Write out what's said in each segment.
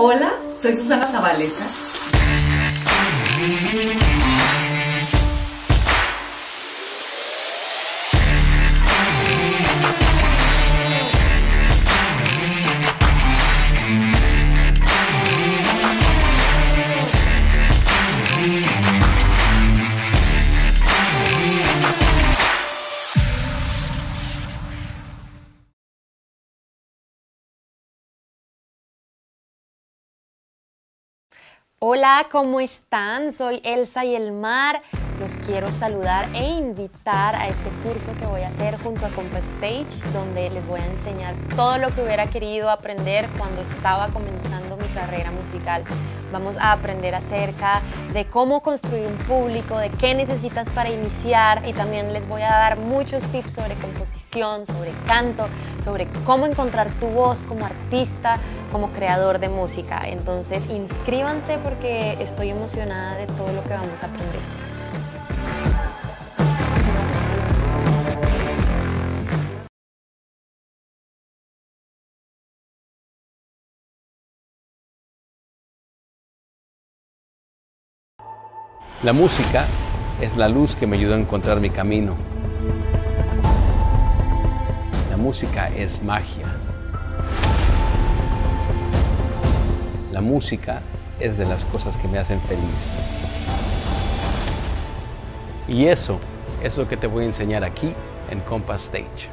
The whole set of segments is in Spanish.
Hola, soy Susana Zabaleta. Hola, ¿cómo están? Soy Elsa y el Mar. Los quiero saludar e invitar a este curso que voy a hacer junto a Compass Stage, donde les voy a enseñar todo lo que hubiera querido aprender cuando estaba comenzando carrera musical. Vamos a aprender acerca de cómo construir un público, de qué necesitas para iniciar y también les voy a dar muchos tips sobre composición, sobre canto, sobre cómo encontrar tu voz como artista, como creador de música. Entonces inscríbanse porque estoy emocionada de todo lo que vamos a aprender. La música es la luz que me ayudó a encontrar mi camino. La música es magia. La música es de las cosas que me hacen feliz. Y eso es lo que te voy a enseñar aquí en Compass Stage.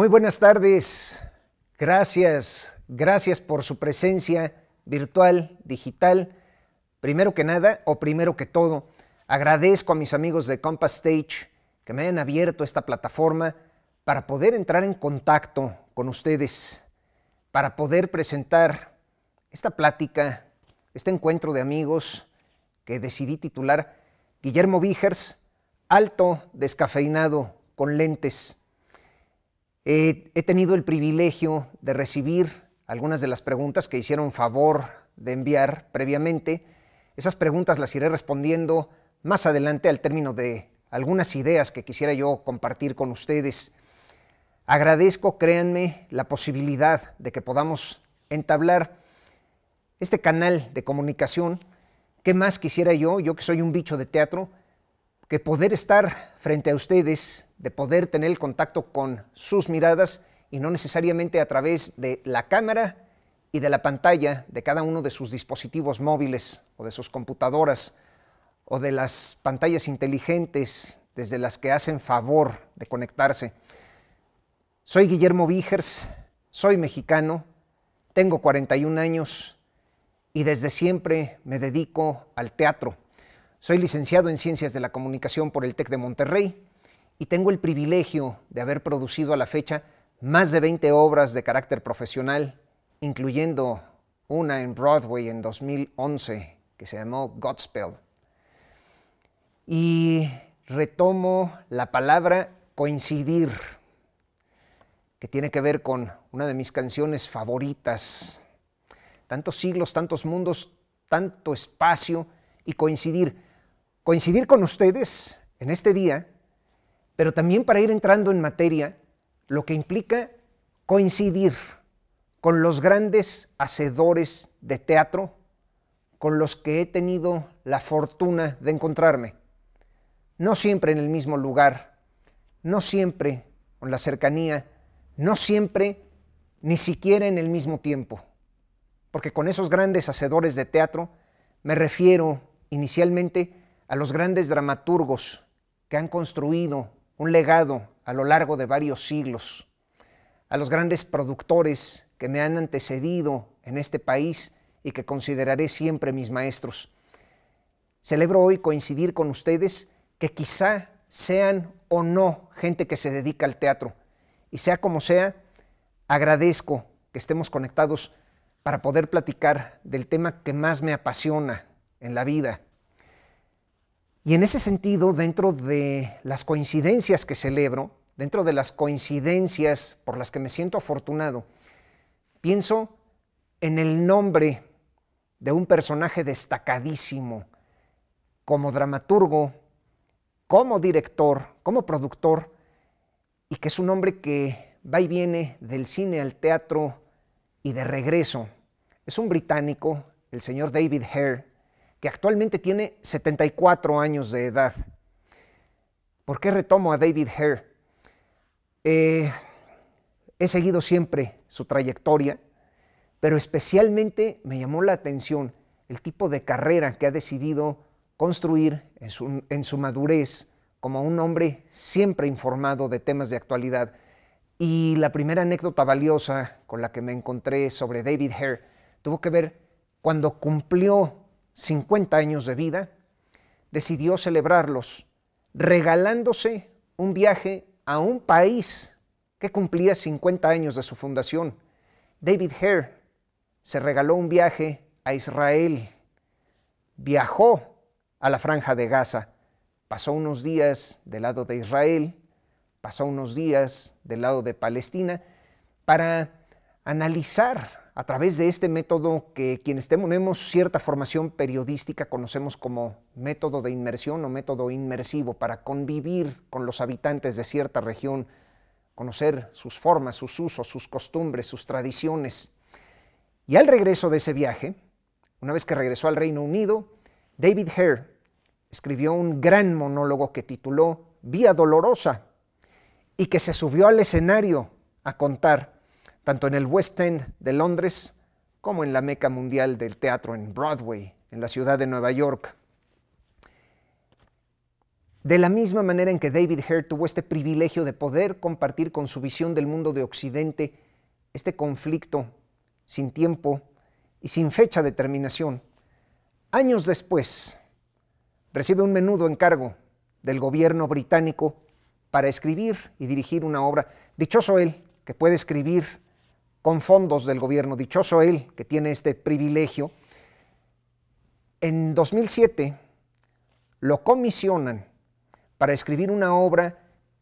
Muy buenas tardes. Gracias, gracias por su presencia virtual, digital. Primero que nada, o primero que todo, agradezco a mis amigos de Compass Stage que me hayan abierto esta plataforma para poder entrar en contacto con ustedes, para poder presentar esta plática, este encuentro de amigos que decidí titular Guillermo Vigers, alto, descafeinado, con lentes he tenido el privilegio de recibir algunas de las preguntas que hicieron favor de enviar previamente. Esas preguntas las iré respondiendo más adelante al término de algunas ideas que quisiera yo compartir con ustedes. Agradezco, créanme, la posibilidad de que podamos entablar este canal de comunicación. ¿Qué más quisiera yo, yo que soy un bicho de teatro, que poder estar frente a ustedes de poder tener el contacto con sus miradas y no necesariamente a través de la cámara y de la pantalla de cada uno de sus dispositivos móviles o de sus computadoras o de las pantallas inteligentes desde las que hacen favor de conectarse. Soy Guillermo Vigers, soy mexicano, tengo 41 años y desde siempre me dedico al teatro. Soy licenciado en Ciencias de la Comunicación por el TEC de Monterrey y tengo el privilegio de haber producido a la fecha más de 20 obras de carácter profesional, incluyendo una en Broadway en 2011 que se llamó Godspell. Y retomo la palabra coincidir, que tiene que ver con una de mis canciones favoritas. Tantos siglos, tantos mundos, tanto espacio y coincidir. Coincidir con ustedes en este día pero también para ir entrando en materia, lo que implica coincidir con los grandes hacedores de teatro con los que he tenido la fortuna de encontrarme. No siempre en el mismo lugar, no siempre con la cercanía, no siempre ni siquiera en el mismo tiempo. Porque con esos grandes hacedores de teatro me refiero inicialmente a los grandes dramaturgos que han construido un legado a lo largo de varios siglos, a los grandes productores que me han antecedido en este país y que consideraré siempre mis maestros. Celebro hoy coincidir con ustedes que quizá sean o no gente que se dedica al teatro. Y sea como sea, agradezco que estemos conectados para poder platicar del tema que más me apasiona en la vida, y en ese sentido, dentro de las coincidencias que celebro, dentro de las coincidencias por las que me siento afortunado, pienso en el nombre de un personaje destacadísimo como dramaturgo, como director, como productor, y que es un hombre que va y viene del cine al teatro y de regreso. Es un británico, el señor David Hare, que actualmente tiene 74 años de edad. ¿Por qué retomo a David Hare? Eh, he seguido siempre su trayectoria, pero especialmente me llamó la atención el tipo de carrera que ha decidido construir en su, en su madurez como un hombre siempre informado de temas de actualidad. Y la primera anécdota valiosa con la que me encontré sobre David Hare tuvo que ver cuando cumplió 50 años de vida, decidió celebrarlos regalándose un viaje a un país que cumplía 50 años de su fundación. David Hare se regaló un viaje a Israel, viajó a la franja de Gaza, pasó unos días del lado de Israel, pasó unos días del lado de Palestina, para analizar a través de este método que quienes tenemos cierta formación periodística conocemos como método de inmersión o método inmersivo para convivir con los habitantes de cierta región, conocer sus formas, sus usos, sus costumbres, sus tradiciones. Y al regreso de ese viaje, una vez que regresó al Reino Unido, David Hare escribió un gran monólogo que tituló Vía Dolorosa y que se subió al escenario a contar tanto en el West End de Londres como en la meca mundial del teatro en Broadway, en la ciudad de Nueva York. De la misma manera en que David Hare tuvo este privilegio de poder compartir con su visión del mundo de Occidente este conflicto sin tiempo y sin fecha de terminación, años después recibe un menudo encargo del gobierno británico para escribir y dirigir una obra. Dichoso él, que puede escribir con fondos del gobierno. Dichoso él que tiene este privilegio. En 2007 lo comisionan para escribir una obra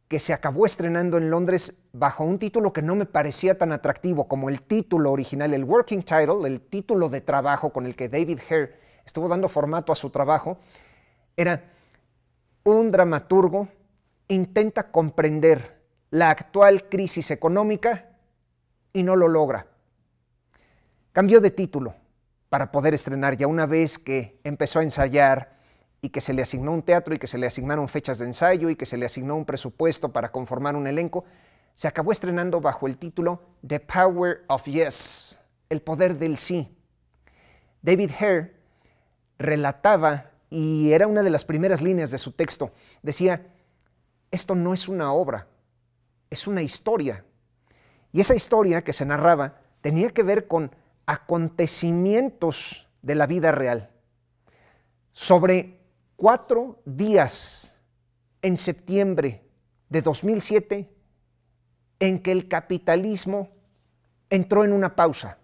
que se acabó estrenando en Londres bajo un título que no me parecía tan atractivo como el título original, el working title, el título de trabajo con el que David Hare estuvo dando formato a su trabajo, era un dramaturgo intenta comprender la actual crisis económica y no lo logra. Cambió de título para poder estrenar ya una vez que empezó a ensayar y que se le asignó un teatro y que se le asignaron fechas de ensayo y que se le asignó un presupuesto para conformar un elenco, se acabó estrenando bajo el título The Power of Yes, el poder del sí. David Hare relataba, y era una de las primeras líneas de su texto, decía, esto no es una obra, es una historia, y esa historia que se narraba tenía que ver con acontecimientos de la vida real. Sobre cuatro días en septiembre de 2007, en que el capitalismo entró en una pausa.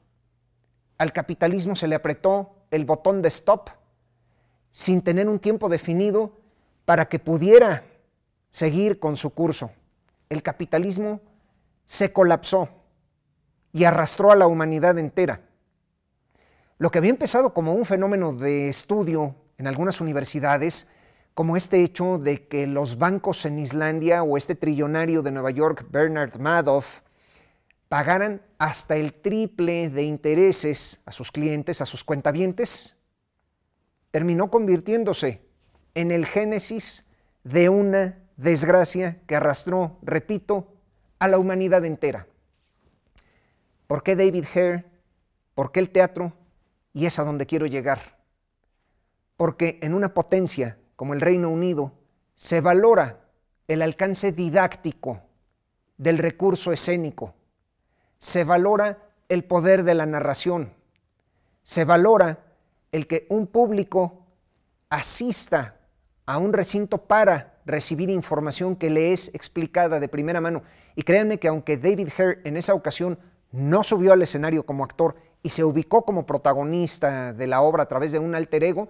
Al capitalismo se le apretó el botón de stop sin tener un tiempo definido para que pudiera seguir con su curso. El capitalismo se colapsó y arrastró a la humanidad entera. Lo que había empezado como un fenómeno de estudio en algunas universidades, como este hecho de que los bancos en Islandia o este trillonario de Nueva York, Bernard Madoff, pagaran hasta el triple de intereses a sus clientes, a sus cuentavientes, terminó convirtiéndose en el génesis de una desgracia que arrastró, repito, a la humanidad entera. ¿Por qué David Hare? ¿Por qué el teatro? Y es a donde quiero llegar. Porque en una potencia como el Reino Unido se valora el alcance didáctico del recurso escénico, se valora el poder de la narración, se valora el que un público asista a un recinto para recibir información que le es explicada de primera mano. Y créanme que aunque David Hare en esa ocasión no subió al escenario como actor y se ubicó como protagonista de la obra a través de un alter ego,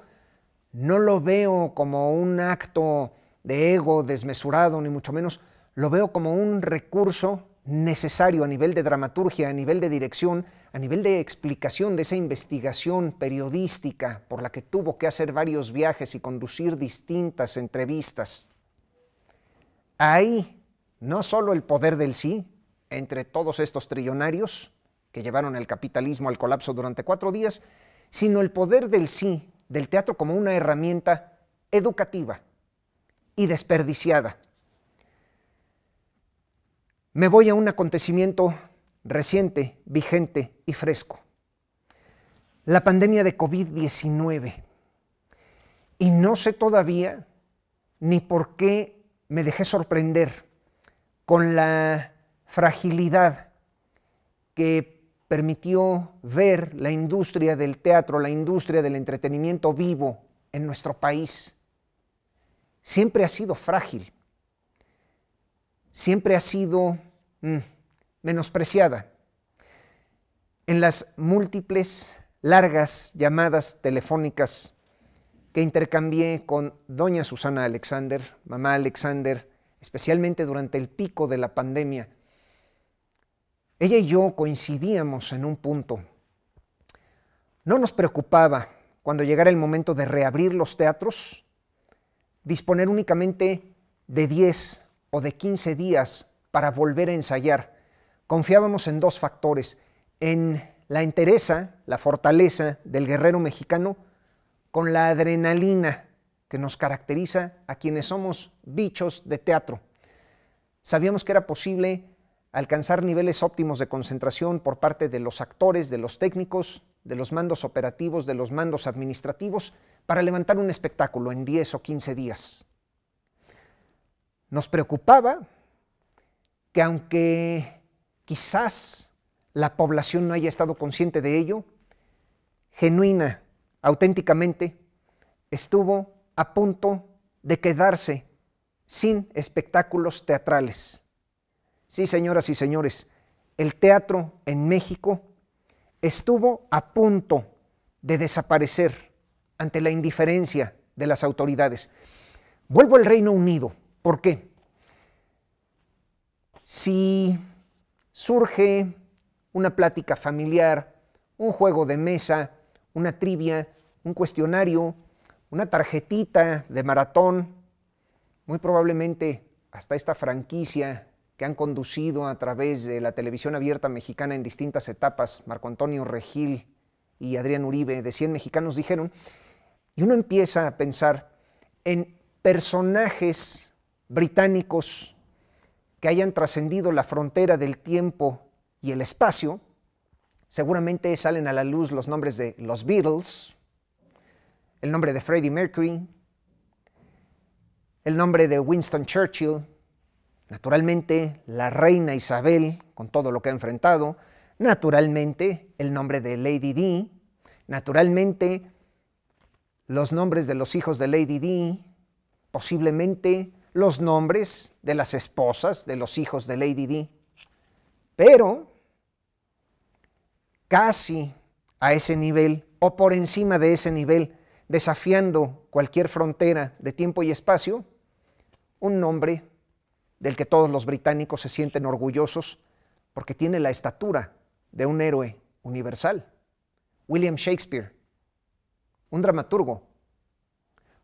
no lo veo como un acto de ego desmesurado, ni mucho menos, lo veo como un recurso necesario a nivel de dramaturgia, a nivel de dirección, a nivel de explicación de esa investigación periodística por la que tuvo que hacer varios viajes y conducir distintas entrevistas. Ahí no solo el poder del sí entre todos estos trillonarios que llevaron el capitalismo al colapso durante cuatro días, sino el poder del sí, del teatro como una herramienta educativa y desperdiciada. Me voy a un acontecimiento reciente, vigente y fresco. La pandemia de COVID-19. Y no sé todavía ni por qué me dejé sorprender con la fragilidad que permitió ver la industria del teatro, la industria del entretenimiento vivo en nuestro país. Siempre ha sido frágil, siempre ha sido mm, menospreciada. En las múltiples, largas llamadas telefónicas que intercambié con doña Susana Alexander, mamá Alexander, especialmente durante el pico de la pandemia. Ella y yo coincidíamos en un punto. No nos preocupaba cuando llegara el momento de reabrir los teatros, disponer únicamente de 10 o de 15 días para volver a ensayar. Confiábamos en dos factores, en la entereza, la fortaleza del guerrero mexicano, con la adrenalina que nos caracteriza a quienes somos bichos de teatro. Sabíamos que era posible alcanzar niveles óptimos de concentración por parte de los actores, de los técnicos, de los mandos operativos, de los mandos administrativos, para levantar un espectáculo en 10 o 15 días. Nos preocupaba que aunque quizás la población no haya estado consciente de ello, genuina auténticamente estuvo a punto de quedarse sin espectáculos teatrales. Sí, señoras y señores, el teatro en México estuvo a punto de desaparecer ante la indiferencia de las autoridades. Vuelvo al Reino Unido. ¿Por qué? Si surge una plática familiar, un juego de mesa, una trivia, un cuestionario, una tarjetita de maratón, muy probablemente hasta esta franquicia que han conducido a través de la televisión abierta mexicana en distintas etapas, Marco Antonio Regil y Adrián Uribe, de 100 mexicanos dijeron, y uno empieza a pensar en personajes británicos que hayan trascendido la frontera del tiempo y el espacio, Seguramente salen a la luz los nombres de los Beatles, el nombre de Freddie Mercury, el nombre de Winston Churchill, naturalmente la reina Isabel con todo lo que ha enfrentado, naturalmente el nombre de Lady D, naturalmente los nombres de los hijos de Lady D, posiblemente los nombres de las esposas de los hijos de Lady D. Pero casi a ese nivel o por encima de ese nivel, desafiando cualquier frontera de tiempo y espacio, un nombre del que todos los británicos se sienten orgullosos porque tiene la estatura de un héroe universal. William Shakespeare, un dramaturgo,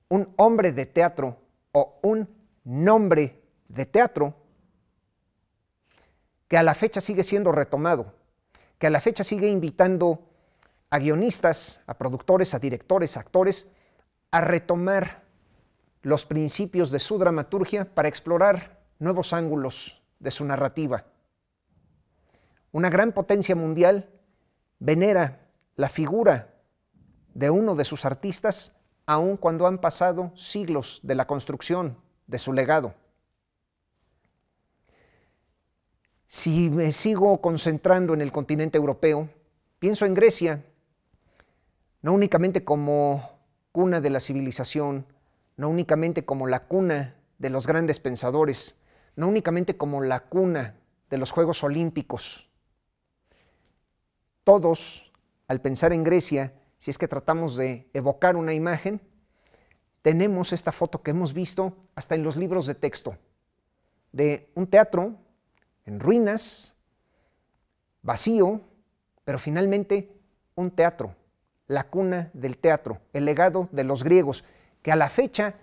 un hombre de teatro o un nombre de teatro que a la fecha sigue siendo retomado que a la fecha sigue invitando a guionistas, a productores, a directores, a actores, a retomar los principios de su dramaturgia para explorar nuevos ángulos de su narrativa. Una gran potencia mundial venera la figura de uno de sus artistas aun cuando han pasado siglos de la construcción de su legado. Si me sigo concentrando en el continente europeo, pienso en Grecia, no únicamente como cuna de la civilización, no únicamente como la cuna de los grandes pensadores, no únicamente como la cuna de los Juegos Olímpicos. Todos, al pensar en Grecia, si es que tratamos de evocar una imagen, tenemos esta foto que hemos visto hasta en los libros de texto, de un teatro ruinas, vacío, pero finalmente un teatro, la cuna del teatro, el legado de los griegos, que a la fecha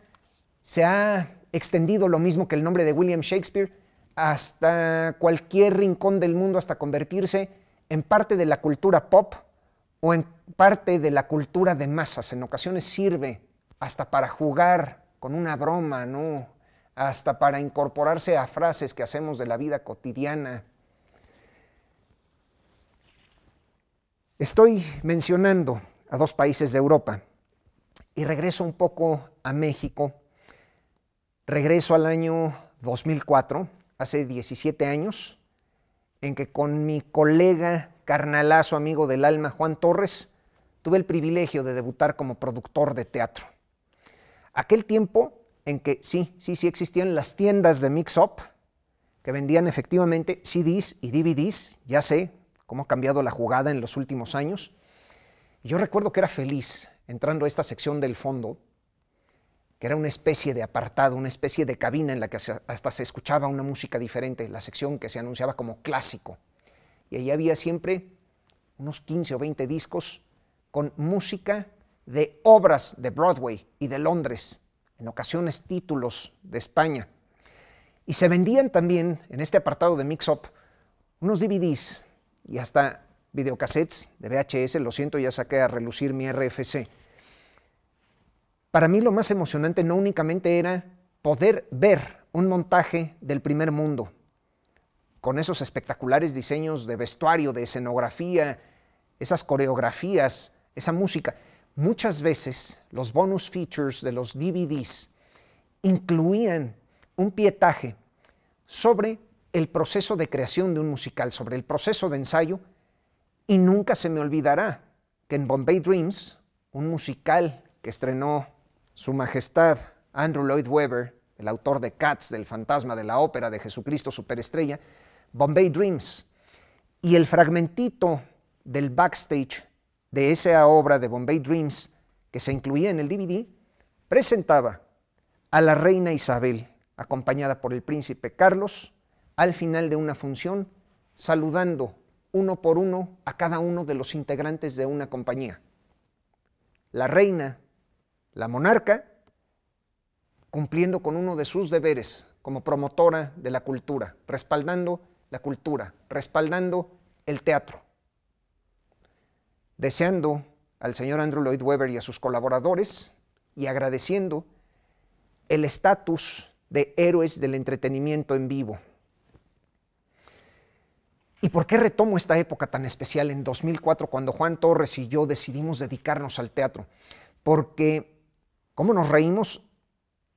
se ha extendido lo mismo que el nombre de William Shakespeare hasta cualquier rincón del mundo, hasta convertirse en parte de la cultura pop o en parte de la cultura de masas. En ocasiones sirve hasta para jugar con una broma, ¿no? hasta para incorporarse a frases que hacemos de la vida cotidiana. Estoy mencionando a dos países de Europa y regreso un poco a México. Regreso al año 2004, hace 17 años, en que con mi colega carnalazo amigo del alma Juan Torres tuve el privilegio de debutar como productor de teatro. Aquel tiempo en que sí, sí, sí existían las tiendas de mix-up que vendían efectivamente CDs y DVDs, ya sé cómo ha cambiado la jugada en los últimos años. Yo recuerdo que era feliz entrando a esta sección del fondo, que era una especie de apartado, una especie de cabina en la que hasta se escuchaba una música diferente, la sección que se anunciaba como clásico. Y ahí había siempre unos 15 o 20 discos con música de obras de Broadway y de Londres, en ocasiones títulos de España. Y se vendían también en este apartado de Mix-Up unos DVDs y hasta videocassettes de VHS, lo siento, ya saqué a relucir mi RFC. Para mí lo más emocionante no únicamente era poder ver un montaje del primer mundo, con esos espectaculares diseños de vestuario, de escenografía, esas coreografías, esa música, Muchas veces los bonus features de los DVDs incluían un pietaje sobre el proceso de creación de un musical, sobre el proceso de ensayo, y nunca se me olvidará que en Bombay Dreams, un musical que estrenó Su Majestad Andrew Lloyd Webber, el autor de Cats, del fantasma de la ópera de Jesucristo Superestrella, Bombay Dreams, y el fragmentito del backstage de esa obra de Bombay Dreams que se incluía en el DVD, presentaba a la reina Isabel, acompañada por el príncipe Carlos, al final de una función, saludando uno por uno a cada uno de los integrantes de una compañía. La reina, la monarca, cumpliendo con uno de sus deberes como promotora de la cultura, respaldando la cultura, respaldando el teatro deseando al señor Andrew Lloyd Webber y a sus colaboradores y agradeciendo el estatus de héroes del entretenimiento en vivo. ¿Y por qué retomo esta época tan especial en 2004 cuando Juan Torres y yo decidimos dedicarnos al teatro? Porque cómo nos reímos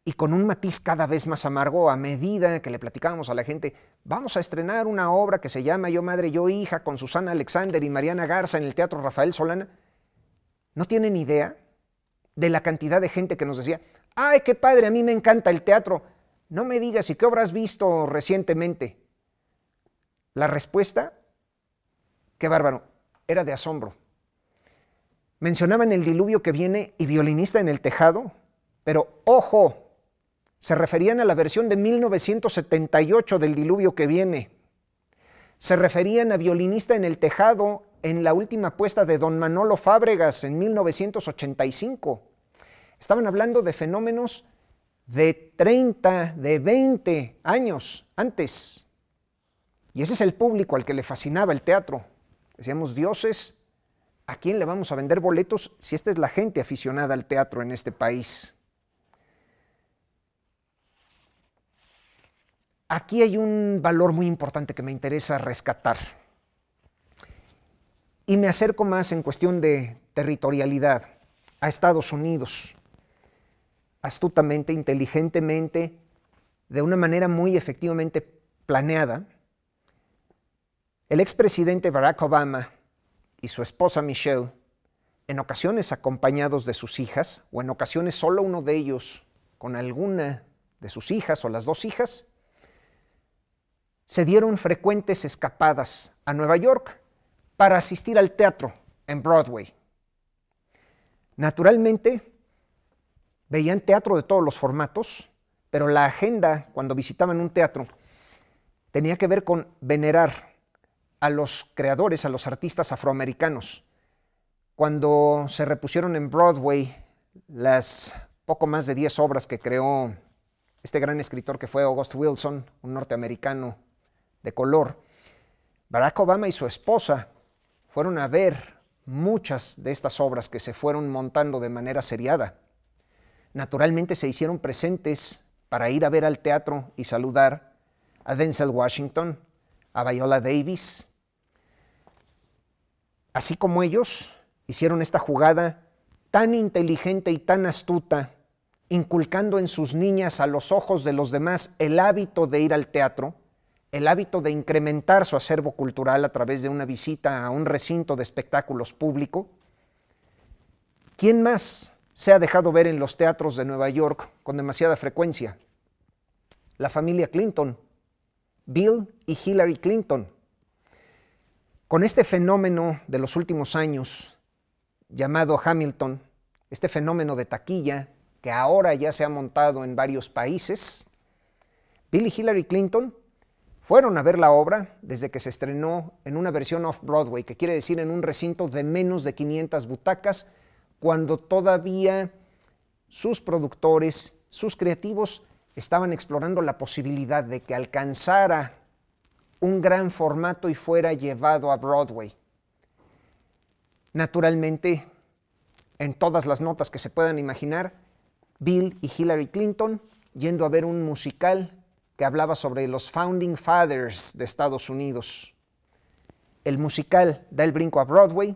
y con un matiz cada vez más amargo a medida que le platicábamos a la gente, vamos a estrenar una obra que se llama Yo Madre, Yo Hija con Susana Alexander y Mariana Garza en el Teatro Rafael Solana, no tienen idea de la cantidad de gente que nos decía, ay, qué padre, a mí me encanta el teatro, no me digas, ¿y qué obra has visto recientemente? La respuesta, qué bárbaro, era de asombro. Mencionaban el diluvio que viene y violinista en el tejado, pero ojo, se referían a la versión de 1978 del diluvio que viene. Se referían a Violinista en el Tejado en la última puesta de don Manolo Fábregas en 1985. Estaban hablando de fenómenos de 30, de 20 años antes. Y ese es el público al que le fascinaba el teatro. Decíamos, dioses, ¿a quién le vamos a vender boletos si esta es la gente aficionada al teatro en este país? Aquí hay un valor muy importante que me interesa rescatar. Y me acerco más en cuestión de territorialidad a Estados Unidos. Astutamente, inteligentemente, de una manera muy efectivamente planeada, el expresidente Barack Obama y su esposa Michelle, en ocasiones acompañados de sus hijas, o en ocasiones solo uno de ellos con alguna de sus hijas o las dos hijas, se dieron frecuentes escapadas a Nueva York para asistir al teatro en Broadway. Naturalmente, veían teatro de todos los formatos, pero la agenda cuando visitaban un teatro tenía que ver con venerar a los creadores, a los artistas afroamericanos. Cuando se repusieron en Broadway las poco más de 10 obras que creó este gran escritor que fue August Wilson, un norteamericano de color. Barack Obama y su esposa fueron a ver muchas de estas obras que se fueron montando de manera seriada. Naturalmente se hicieron presentes para ir a ver al teatro y saludar a Denzel Washington, a Viola Davis. Así como ellos hicieron esta jugada tan inteligente y tan astuta, inculcando en sus niñas a los ojos de los demás el hábito de ir al teatro, el hábito de incrementar su acervo cultural a través de una visita a un recinto de espectáculos público. ¿Quién más se ha dejado ver en los teatros de Nueva York con demasiada frecuencia? La familia Clinton, Bill y Hillary Clinton. Con este fenómeno de los últimos años llamado Hamilton, este fenómeno de taquilla que ahora ya se ha montado en varios países, Bill y Hillary Clinton fueron a ver la obra desde que se estrenó en una versión off-Broadway, que quiere decir en un recinto de menos de 500 butacas, cuando todavía sus productores, sus creativos, estaban explorando la posibilidad de que alcanzara un gran formato y fuera llevado a Broadway. Naturalmente, en todas las notas que se puedan imaginar, Bill y Hillary Clinton yendo a ver un musical que hablaba sobre los Founding Fathers de Estados Unidos. El musical da el brinco a Broadway,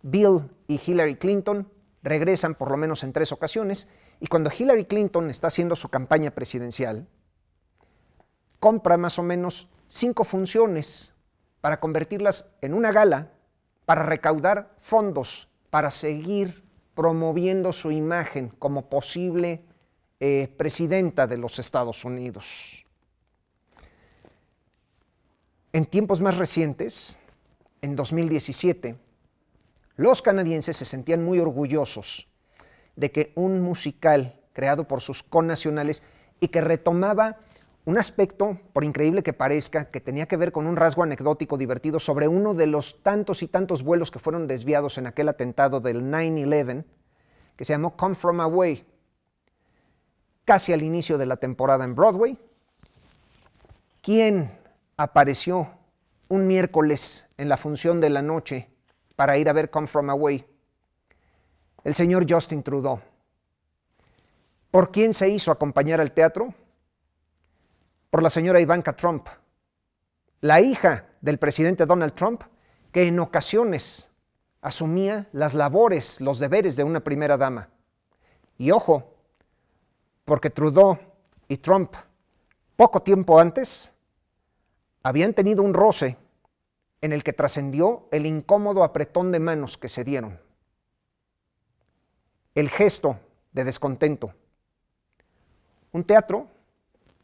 Bill y Hillary Clinton regresan por lo menos en tres ocasiones, y cuando Hillary Clinton está haciendo su campaña presidencial, compra más o menos cinco funciones para convertirlas en una gala, para recaudar fondos, para seguir promoviendo su imagen como posible eh, presidenta de los Estados Unidos. En tiempos más recientes, en 2017, los canadienses se sentían muy orgullosos de que un musical creado por sus connacionales y que retomaba un aspecto, por increíble que parezca, que tenía que ver con un rasgo anecdótico divertido sobre uno de los tantos y tantos vuelos que fueron desviados en aquel atentado del 9-11, que se llamó Come From Away, casi al inicio de la temporada en Broadway. ¿Quién apareció un miércoles en la función de la noche para ir a ver Come From Away, el señor Justin Trudeau. ¿Por quién se hizo acompañar al teatro? Por la señora Ivanka Trump, la hija del presidente Donald Trump, que en ocasiones asumía las labores, los deberes de una primera dama. Y ojo, porque Trudeau y Trump poco tiempo antes habían tenido un roce en el que trascendió el incómodo apretón de manos que se dieron, el gesto de descontento. Un teatro,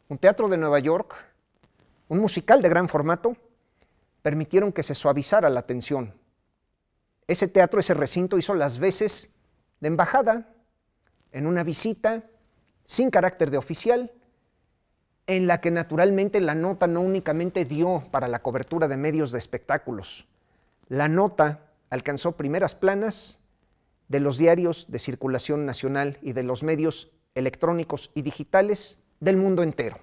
un teatro de Nueva York, un musical de gran formato, permitieron que se suavizara la tensión. Ese teatro, ese recinto hizo las veces de embajada en una visita sin carácter de oficial en la que naturalmente la nota no únicamente dio para la cobertura de medios de espectáculos. La nota alcanzó primeras planas de los diarios de circulación nacional y de los medios electrónicos y digitales del mundo entero.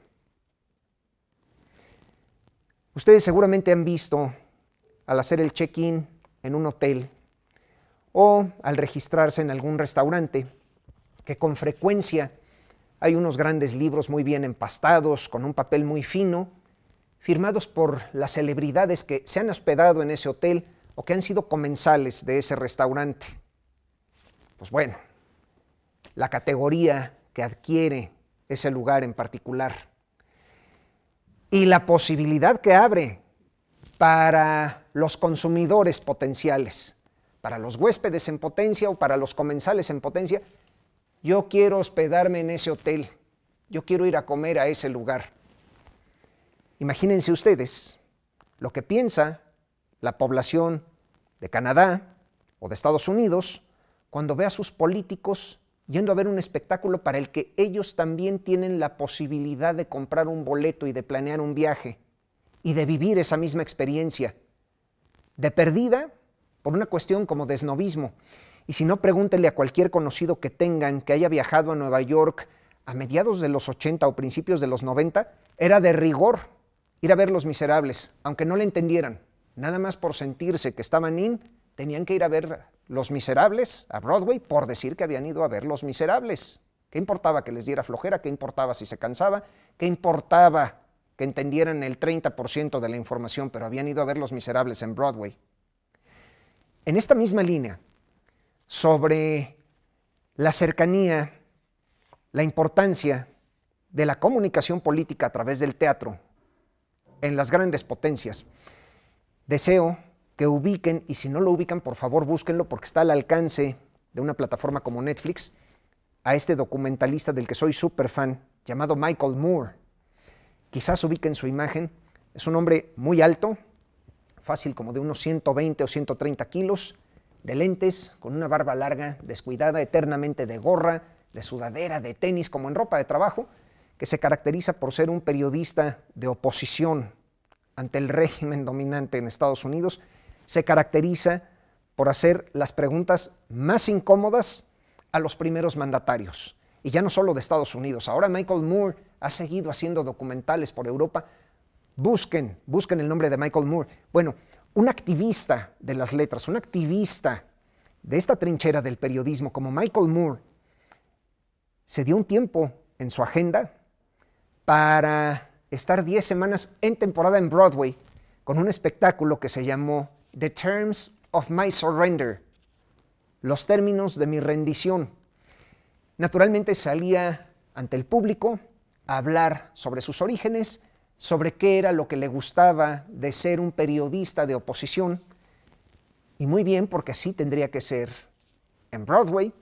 Ustedes seguramente han visto al hacer el check-in en un hotel o al registrarse en algún restaurante que con frecuencia hay unos grandes libros muy bien empastados, con un papel muy fino, firmados por las celebridades que se han hospedado en ese hotel o que han sido comensales de ese restaurante. Pues bueno, la categoría que adquiere ese lugar en particular y la posibilidad que abre para los consumidores potenciales, para los huéspedes en potencia o para los comensales en potencia, yo quiero hospedarme en ese hotel, yo quiero ir a comer a ese lugar. Imagínense ustedes lo que piensa la población de Canadá o de Estados Unidos cuando ve a sus políticos yendo a ver un espectáculo para el que ellos también tienen la posibilidad de comprar un boleto y de planear un viaje y de vivir esa misma experiencia. De perdida, por una cuestión como desnovismo. Y si no, pregúntele a cualquier conocido que tengan que haya viajado a Nueva York a mediados de los 80 o principios de los 90, era de rigor ir a ver Los Miserables, aunque no le entendieran. Nada más por sentirse que estaban in, tenían que ir a ver Los Miserables a Broadway por decir que habían ido a ver Los Miserables. ¿Qué importaba que les diera flojera? ¿Qué importaba si se cansaba? ¿Qué importaba que entendieran el 30% de la información, pero habían ido a ver Los Miserables en Broadway? En esta misma línea, sobre la cercanía, la importancia de la comunicación política a través del teatro en las grandes potencias. Deseo que ubiquen, y si no lo ubican, por favor búsquenlo porque está al alcance de una plataforma como Netflix, a este documentalista del que soy súper fan, llamado Michael Moore. Quizás ubiquen su imagen, es un hombre muy alto, fácil como de unos 120 o 130 kilos, de lentes, con una barba larga, descuidada eternamente de gorra, de sudadera, de tenis, como en ropa de trabajo, que se caracteriza por ser un periodista de oposición ante el régimen dominante en Estados Unidos, se caracteriza por hacer las preguntas más incómodas a los primeros mandatarios. Y ya no solo de Estados Unidos, ahora Michael Moore ha seguido haciendo documentales por Europa. Busquen, busquen el nombre de Michael Moore. Bueno, un activista de las letras, un activista de esta trinchera del periodismo como Michael Moore, se dio un tiempo en su agenda para estar 10 semanas en temporada en Broadway con un espectáculo que se llamó The Terms of My Surrender, los términos de mi rendición. Naturalmente salía ante el público a hablar sobre sus orígenes sobre qué era lo que le gustaba de ser un periodista de oposición. Y muy bien, porque así tendría que ser en Broadway.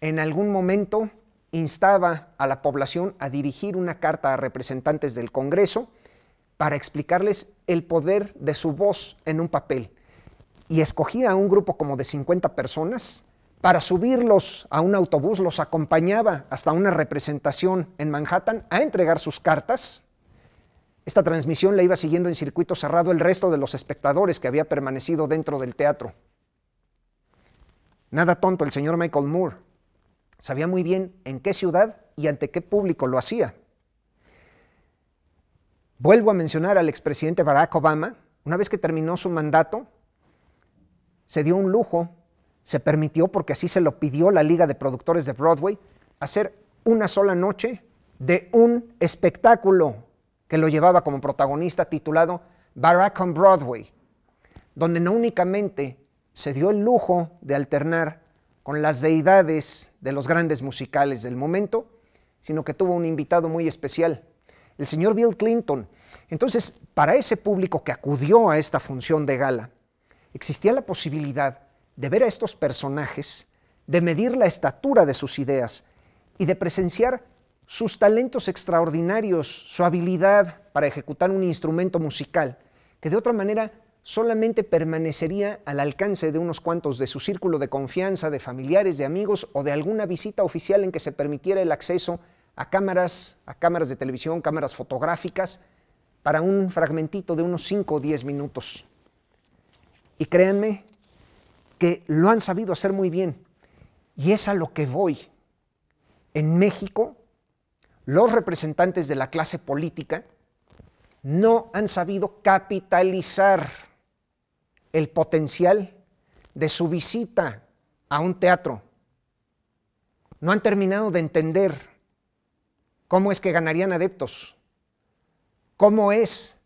En algún momento instaba a la población a dirigir una carta a representantes del Congreso para explicarles el poder de su voz en un papel. Y escogía a un grupo como de 50 personas para subirlos a un autobús, los acompañaba hasta una representación en Manhattan a entregar sus cartas esta transmisión la iba siguiendo en circuito cerrado el resto de los espectadores que había permanecido dentro del teatro. Nada tonto el señor Michael Moore. Sabía muy bien en qué ciudad y ante qué público lo hacía. Vuelvo a mencionar al expresidente Barack Obama. Una vez que terminó su mandato, se dio un lujo, se permitió, porque así se lo pidió la Liga de Productores de Broadway, hacer una sola noche de un espectáculo que lo llevaba como protagonista titulado Barack on Broadway, donde no únicamente se dio el lujo de alternar con las deidades de los grandes musicales del momento, sino que tuvo un invitado muy especial, el señor Bill Clinton. Entonces, para ese público que acudió a esta función de gala, existía la posibilidad de ver a estos personajes, de medir la estatura de sus ideas y de presenciar sus talentos extraordinarios, su habilidad para ejecutar un instrumento musical, que de otra manera solamente permanecería al alcance de unos cuantos de su círculo de confianza, de familiares, de amigos o de alguna visita oficial en que se permitiera el acceso a cámaras, a cámaras de televisión, cámaras fotográficas, para un fragmentito de unos 5 o 10 minutos. Y créanme que lo han sabido hacer muy bien. Y es a lo que voy. En México los representantes de la clase política no han sabido capitalizar el potencial de su visita a un teatro. No han terminado de entender cómo es que ganarían adeptos, cómo es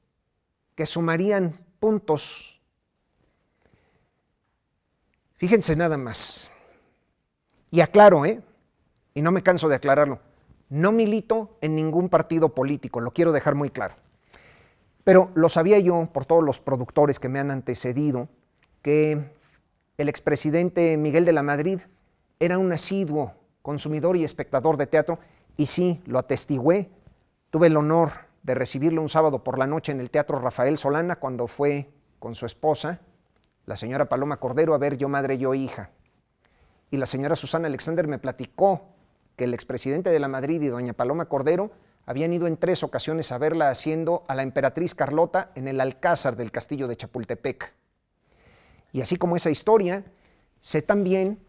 que sumarían puntos. Fíjense nada más. Y aclaro, ¿eh? Y no me canso de aclararlo. No milito en ningún partido político, lo quiero dejar muy claro. Pero lo sabía yo por todos los productores que me han antecedido que el expresidente Miguel de la Madrid era un asiduo consumidor y espectador de teatro y sí, lo atestigué. Tuve el honor de recibirlo un sábado por la noche en el Teatro Rafael Solana cuando fue con su esposa, la señora Paloma Cordero, a ver Yo Madre, Yo Hija. Y la señora Susana Alexander me platicó que el expresidente de la Madrid y doña Paloma Cordero habían ido en tres ocasiones a verla haciendo a la emperatriz Carlota en el alcázar del castillo de Chapultepec. Y así como esa historia, sé también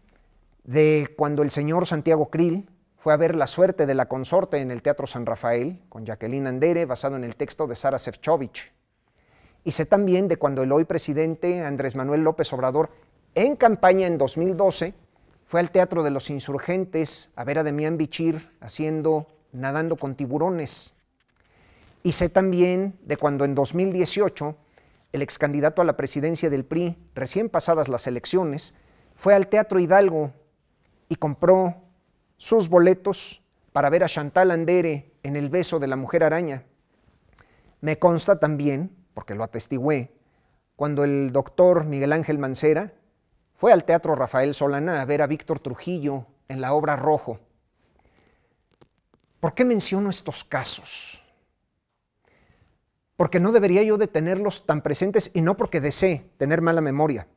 de cuando el señor Santiago Krill fue a ver La suerte de la consorte en el Teatro San Rafael, con Jacqueline Andere, basado en el texto de Sara Sefcovic. Y sé también de cuando el hoy presidente Andrés Manuel López Obrador, en campaña en 2012, fue al Teatro de los Insurgentes a ver a Demián Bichir haciendo Nadando con tiburones. Y sé también de cuando en 2018 el ex candidato a la presidencia del PRI, recién pasadas las elecciones, fue al Teatro Hidalgo y compró sus boletos para ver a Chantal Andere en El beso de la mujer araña. Me consta también, porque lo atestigué, cuando el doctor Miguel Ángel Mancera fue al Teatro Rafael Solana a ver a Víctor Trujillo en la obra Rojo. ¿Por qué menciono estos casos? Porque no debería yo de tenerlos tan presentes y no porque desee tener mala memoria.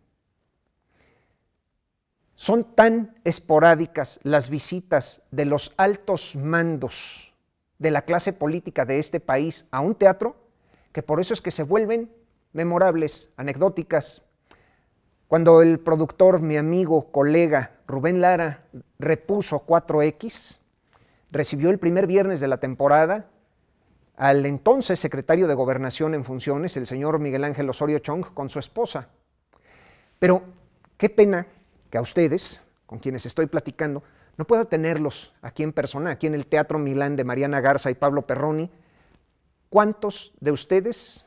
Son tan esporádicas las visitas de los altos mandos de la clase política de este país a un teatro que por eso es que se vuelven memorables, anecdóticas, cuando el productor, mi amigo, colega Rubén Lara repuso 4X, recibió el primer viernes de la temporada al entonces secretario de Gobernación en funciones, el señor Miguel Ángel Osorio Chong, con su esposa. Pero qué pena que a ustedes, con quienes estoy platicando, no pueda tenerlos aquí en persona, aquí en el Teatro Milán de Mariana Garza y Pablo Perroni. ¿Cuántos de ustedes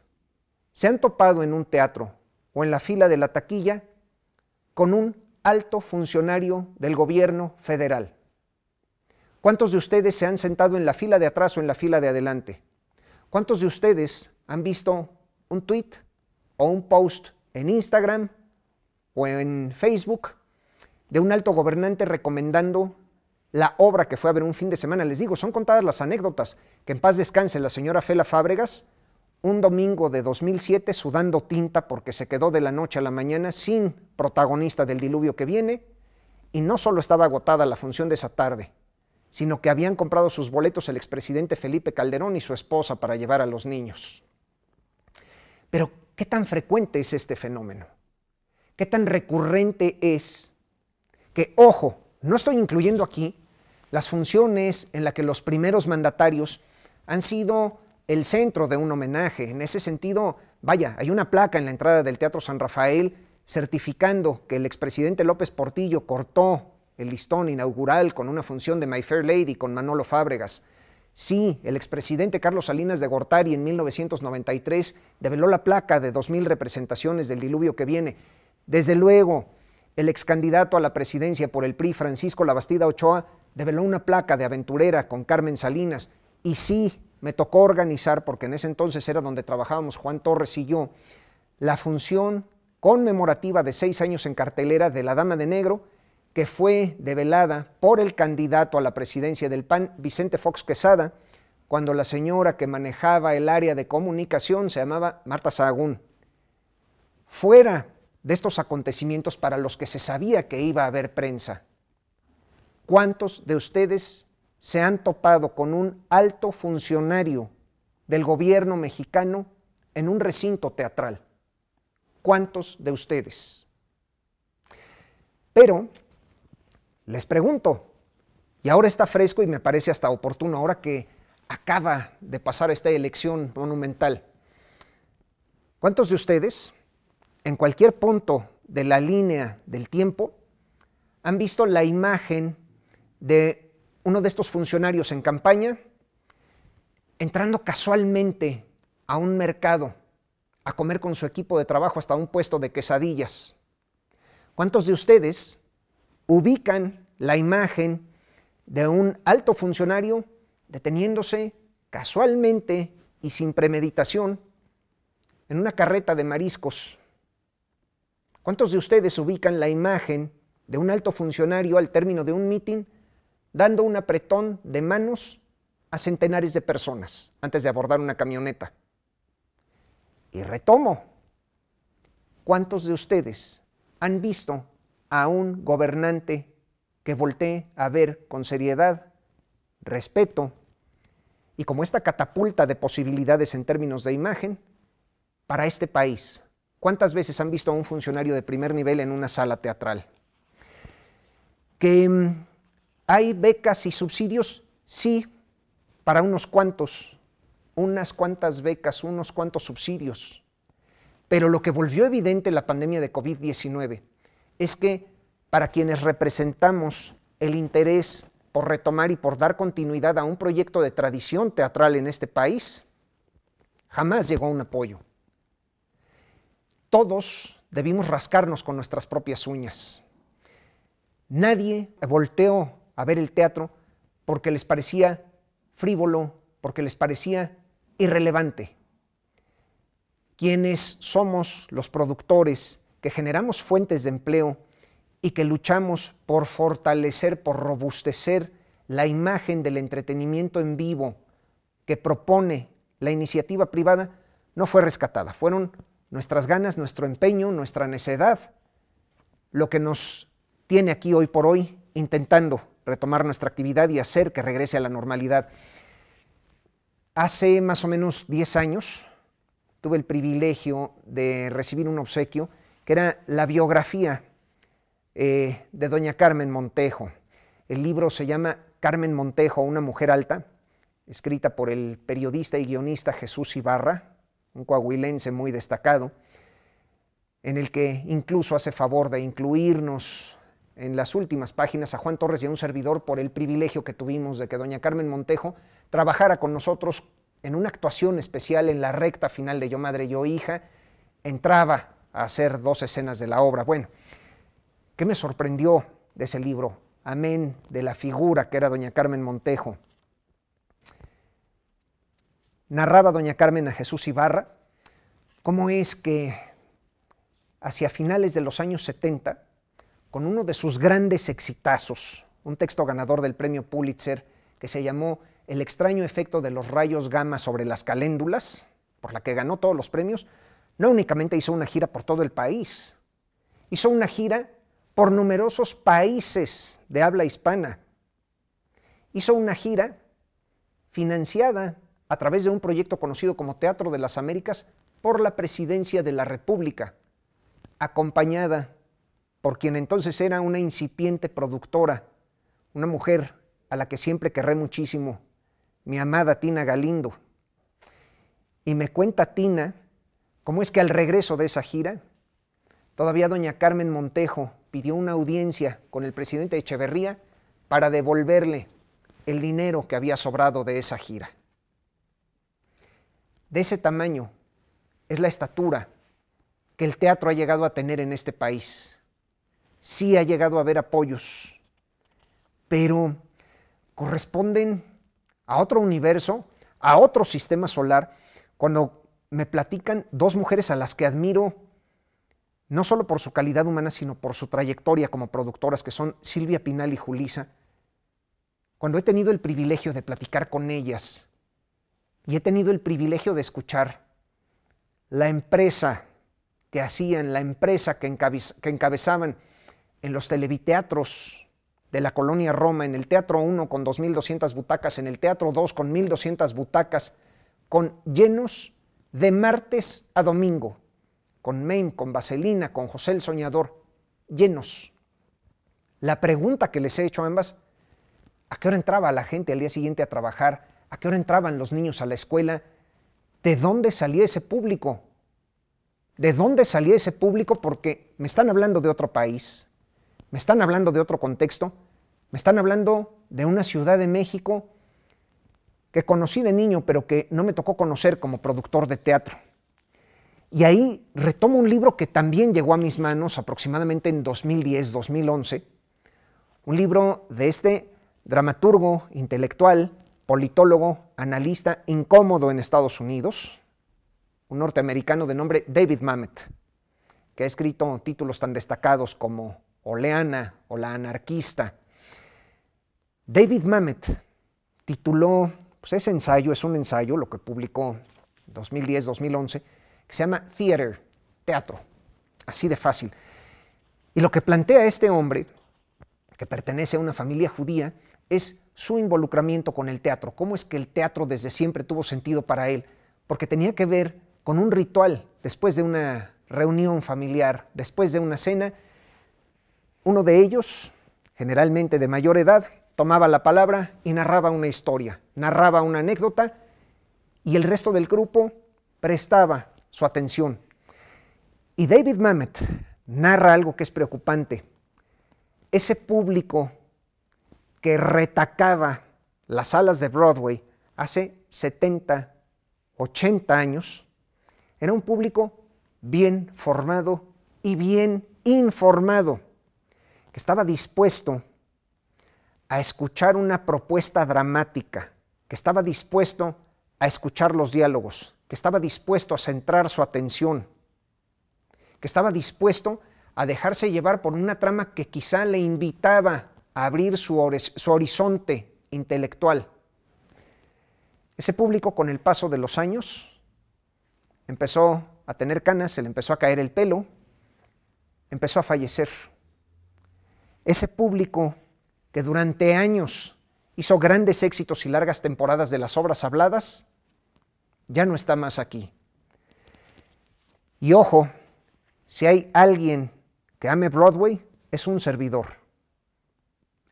se han topado en un teatro o en la fila de la taquilla con un alto funcionario del gobierno federal. ¿Cuántos de ustedes se han sentado en la fila de atrás o en la fila de adelante? ¿Cuántos de ustedes han visto un tweet o un post en Instagram o en Facebook de un alto gobernante recomendando la obra que fue a ver un fin de semana? Les digo, son contadas las anécdotas. Que en paz descanse la señora Fela Fábregas, un domingo de 2007 sudando tinta porque se quedó de la noche a la mañana sin protagonista del diluvio que viene y no solo estaba agotada la función de esa tarde, sino que habían comprado sus boletos el expresidente Felipe Calderón y su esposa para llevar a los niños. Pero, ¿qué tan frecuente es este fenómeno? ¿Qué tan recurrente es que, ojo, no estoy incluyendo aquí las funciones en las que los primeros mandatarios han sido el centro de un homenaje. En ese sentido, vaya, hay una placa en la entrada del Teatro San Rafael certificando que el expresidente López Portillo cortó el listón inaugural con una función de My Fair Lady con Manolo Fábregas. Sí, el expresidente Carlos Salinas de Gortari en 1993 develó la placa de 2.000 representaciones del diluvio que viene. Desde luego, el ex candidato a la presidencia por el PRI, Francisco Labastida Ochoa, develó una placa de aventurera con Carmen Salinas. Y sí, me tocó organizar, porque en ese entonces era donde trabajábamos Juan Torres y yo, la función conmemorativa de seis años en cartelera de La Dama de Negro, que fue develada por el candidato a la presidencia del PAN, Vicente Fox Quesada, cuando la señora que manejaba el área de comunicación se llamaba Marta Sahagún. Fuera de estos acontecimientos para los que se sabía que iba a haber prensa, ¿cuántos de ustedes se han topado con un alto funcionario del gobierno mexicano en un recinto teatral. ¿Cuántos de ustedes? Pero les pregunto, y ahora está fresco y me parece hasta oportuno, ahora que acaba de pasar esta elección monumental, ¿cuántos de ustedes, en cualquier punto de la línea del tiempo, han visto la imagen de uno de estos funcionarios en campaña entrando casualmente a un mercado a comer con su equipo de trabajo hasta un puesto de quesadillas. ¿Cuántos de ustedes ubican la imagen de un alto funcionario deteniéndose casualmente y sin premeditación en una carreta de mariscos? ¿Cuántos de ustedes ubican la imagen de un alto funcionario al término de un mitin dando un apretón de manos a centenares de personas antes de abordar una camioneta. Y retomo, ¿cuántos de ustedes han visto a un gobernante que volteé a ver con seriedad, respeto y como esta catapulta de posibilidades en términos de imagen para este país? ¿Cuántas veces han visto a un funcionario de primer nivel en una sala teatral? Que mm, ¿Hay becas y subsidios? Sí, para unos cuantos, unas cuantas becas, unos cuantos subsidios. Pero lo que volvió evidente la pandemia de COVID-19 es que para quienes representamos el interés por retomar y por dar continuidad a un proyecto de tradición teatral en este país, jamás llegó un apoyo. Todos debimos rascarnos con nuestras propias uñas. Nadie volteó a ver el teatro porque les parecía frívolo, porque les parecía irrelevante. Quienes somos los productores que generamos fuentes de empleo y que luchamos por fortalecer, por robustecer la imagen del entretenimiento en vivo que propone la iniciativa privada, no fue rescatada. Fueron nuestras ganas, nuestro empeño, nuestra necedad, lo que nos tiene aquí hoy por hoy intentando retomar nuestra actividad y hacer que regrese a la normalidad. Hace más o menos 10 años tuve el privilegio de recibir un obsequio que era la biografía eh, de doña Carmen Montejo. El libro se llama Carmen Montejo, una mujer alta, escrita por el periodista y guionista Jesús Ibarra, un coahuilense muy destacado, en el que incluso hace favor de incluirnos en las últimas páginas a Juan Torres y a un servidor por el privilegio que tuvimos de que doña Carmen Montejo trabajara con nosotros en una actuación especial en la recta final de Yo Madre, Yo Hija, entraba a hacer dos escenas de la obra. Bueno, ¿qué me sorprendió de ese libro? Amén de la figura que era doña Carmen Montejo. Narraba doña Carmen a Jesús Ibarra cómo es que hacia finales de los años 70, con uno de sus grandes exitazos, un texto ganador del premio Pulitzer que se llamó El extraño efecto de los rayos gamma sobre las caléndulas, por la que ganó todos los premios, no únicamente hizo una gira por todo el país, hizo una gira por numerosos países de habla hispana. Hizo una gira financiada a través de un proyecto conocido como Teatro de las Américas por la Presidencia de la República, acompañada por quien entonces era una incipiente productora, una mujer a la que siempre querré muchísimo, mi amada Tina Galindo. Y me cuenta Tina cómo es que al regreso de esa gira, todavía doña Carmen Montejo pidió una audiencia con el presidente Echeverría para devolverle el dinero que había sobrado de esa gira. De ese tamaño es la estatura que el teatro ha llegado a tener en este país sí ha llegado a haber apoyos, pero corresponden a otro universo, a otro sistema solar, cuando me platican dos mujeres a las que admiro, no solo por su calidad humana, sino por su trayectoria como productoras, que son Silvia Pinal y Julisa, cuando he tenido el privilegio de platicar con ellas y he tenido el privilegio de escuchar la empresa que hacían, la empresa que, encabezaban, en los televiteatros de la colonia Roma, en el Teatro 1 con 2.200 butacas, en el Teatro 2 con 1.200 butacas, con llenos de martes a domingo, con Mem, con Vaselina, con José el Soñador, llenos. La pregunta que les he hecho a ambas, ¿a qué hora entraba la gente al día siguiente a trabajar? ¿A qué hora entraban los niños a la escuela? ¿De dónde salía ese público? ¿De dónde salía ese público? Porque me están hablando de otro país, me están hablando de otro contexto, me están hablando de una Ciudad de México que conocí de niño, pero que no me tocó conocer como productor de teatro. Y ahí retomo un libro que también llegó a mis manos aproximadamente en 2010-2011, un libro de este dramaturgo, intelectual, politólogo, analista incómodo en Estados Unidos, un norteamericano de nombre David Mamet, que ha escrito títulos tan destacados como Oleana o la anarquista. David Mamet tituló, pues ese ensayo es un ensayo, lo que publicó 2010-2011, que se llama Theater, teatro, así de fácil. Y lo que plantea este hombre, que pertenece a una familia judía, es su involucramiento con el teatro, cómo es que el teatro desde siempre tuvo sentido para él, porque tenía que ver con un ritual después de una reunión familiar, después de una cena, uno de ellos, generalmente de mayor edad, tomaba la palabra y narraba una historia, narraba una anécdota y el resto del grupo prestaba su atención. Y David Mamet narra algo que es preocupante. Ese público que retacaba las salas de Broadway hace 70, 80 años, era un público bien formado y bien informado que estaba dispuesto a escuchar una propuesta dramática, que estaba dispuesto a escuchar los diálogos, que estaba dispuesto a centrar su atención, que estaba dispuesto a dejarse llevar por una trama que quizá le invitaba a abrir su, horizonte intelectual. Ese público con el paso de los años empezó a tener canas, se le empezó a caer el pelo, empezó a fallecer. Ese público que durante años hizo grandes éxitos y largas temporadas de las obras habladas, ya no está más aquí. Y ojo, si hay alguien que ame Broadway, es un servidor.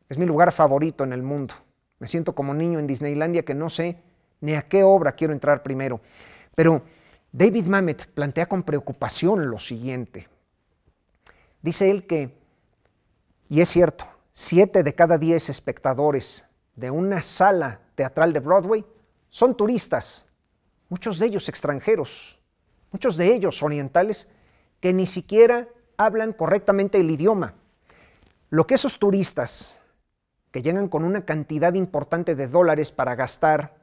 Es mi lugar favorito en el mundo. Me siento como niño en Disneylandia que no sé ni a qué obra quiero entrar primero. Pero David Mamet plantea con preocupación lo siguiente. Dice él que y es cierto, siete de cada diez espectadores de una sala teatral de Broadway son turistas, muchos de ellos extranjeros, muchos de ellos orientales que ni siquiera hablan correctamente el idioma. Lo que esos turistas, que llegan con una cantidad importante de dólares para gastar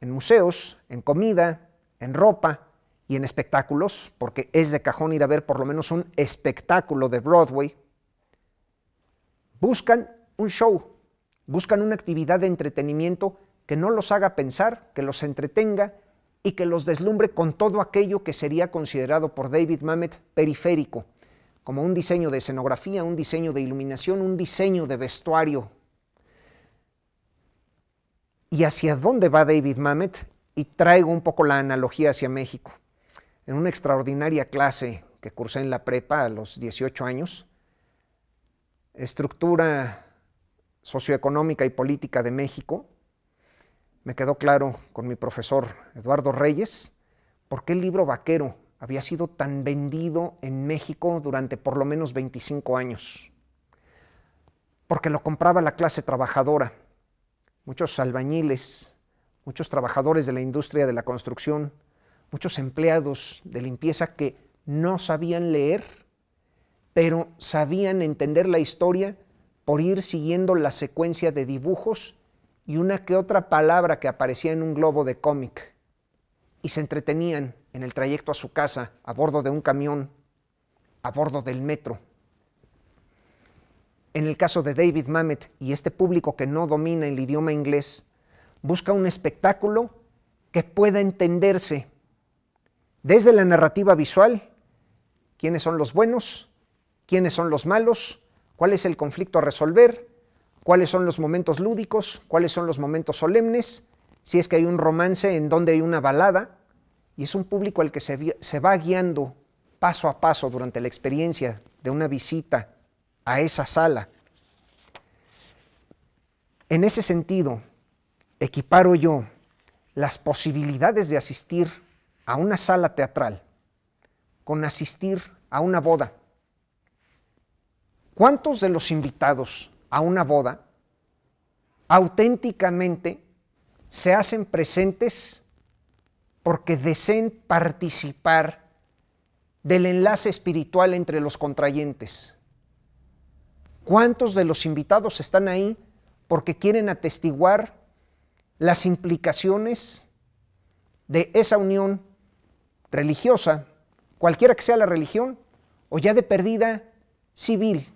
en museos, en comida, en ropa y en espectáculos, porque es de cajón ir a ver por lo menos un espectáculo de Broadway, Buscan un show, buscan una actividad de entretenimiento que no los haga pensar, que los entretenga y que los deslumbre con todo aquello que sería considerado por David Mamet periférico, como un diseño de escenografía, un diseño de iluminación, un diseño de vestuario. ¿Y hacia dónde va David Mamet? Y traigo un poco la analogía hacia México. En una extraordinaria clase que cursé en la prepa a los 18 años, estructura socioeconómica y política de México, me quedó claro con mi profesor Eduardo Reyes por qué el libro vaquero había sido tan vendido en México durante por lo menos 25 años. Porque lo compraba la clase trabajadora, muchos albañiles, muchos trabajadores de la industria de la construcción, muchos empleados de limpieza que no sabían leer pero sabían entender la historia por ir siguiendo la secuencia de dibujos y una que otra palabra que aparecía en un globo de cómic. Y se entretenían en el trayecto a su casa, a bordo de un camión, a bordo del metro. En el caso de David Mamet y este público que no domina el idioma inglés, busca un espectáculo que pueda entenderse desde la narrativa visual, quiénes son los buenos, quiénes son los malos, cuál es el conflicto a resolver, cuáles son los momentos lúdicos, cuáles son los momentos solemnes, si es que hay un romance en donde hay una balada, y es un público al que se, se va guiando paso a paso durante la experiencia de una visita a esa sala. En ese sentido, equiparo yo las posibilidades de asistir a una sala teatral con asistir a una boda ¿Cuántos de los invitados a una boda auténticamente se hacen presentes porque deseen participar del enlace espiritual entre los contrayentes? ¿Cuántos de los invitados están ahí porque quieren atestiguar las implicaciones de esa unión religiosa, cualquiera que sea la religión, o ya de perdida civil,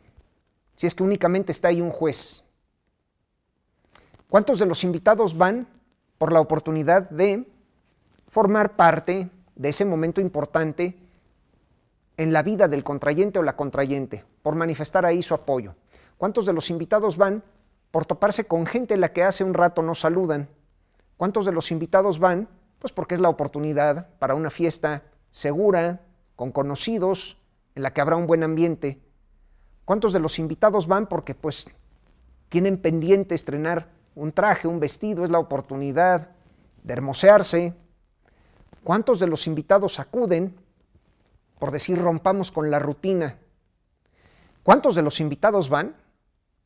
si es que únicamente está ahí un juez? ¿Cuántos de los invitados van por la oportunidad de formar parte de ese momento importante en la vida del contrayente o la contrayente, por manifestar ahí su apoyo? ¿Cuántos de los invitados van por toparse con gente en la que hace un rato no saludan? ¿Cuántos de los invitados van? Pues porque es la oportunidad para una fiesta segura, con conocidos, en la que habrá un buen ambiente. ¿Cuántos de los invitados van porque pues tienen pendiente estrenar un traje, un vestido, es la oportunidad de hermosearse? ¿Cuántos de los invitados acuden por decir rompamos con la rutina? ¿Cuántos de los invitados van,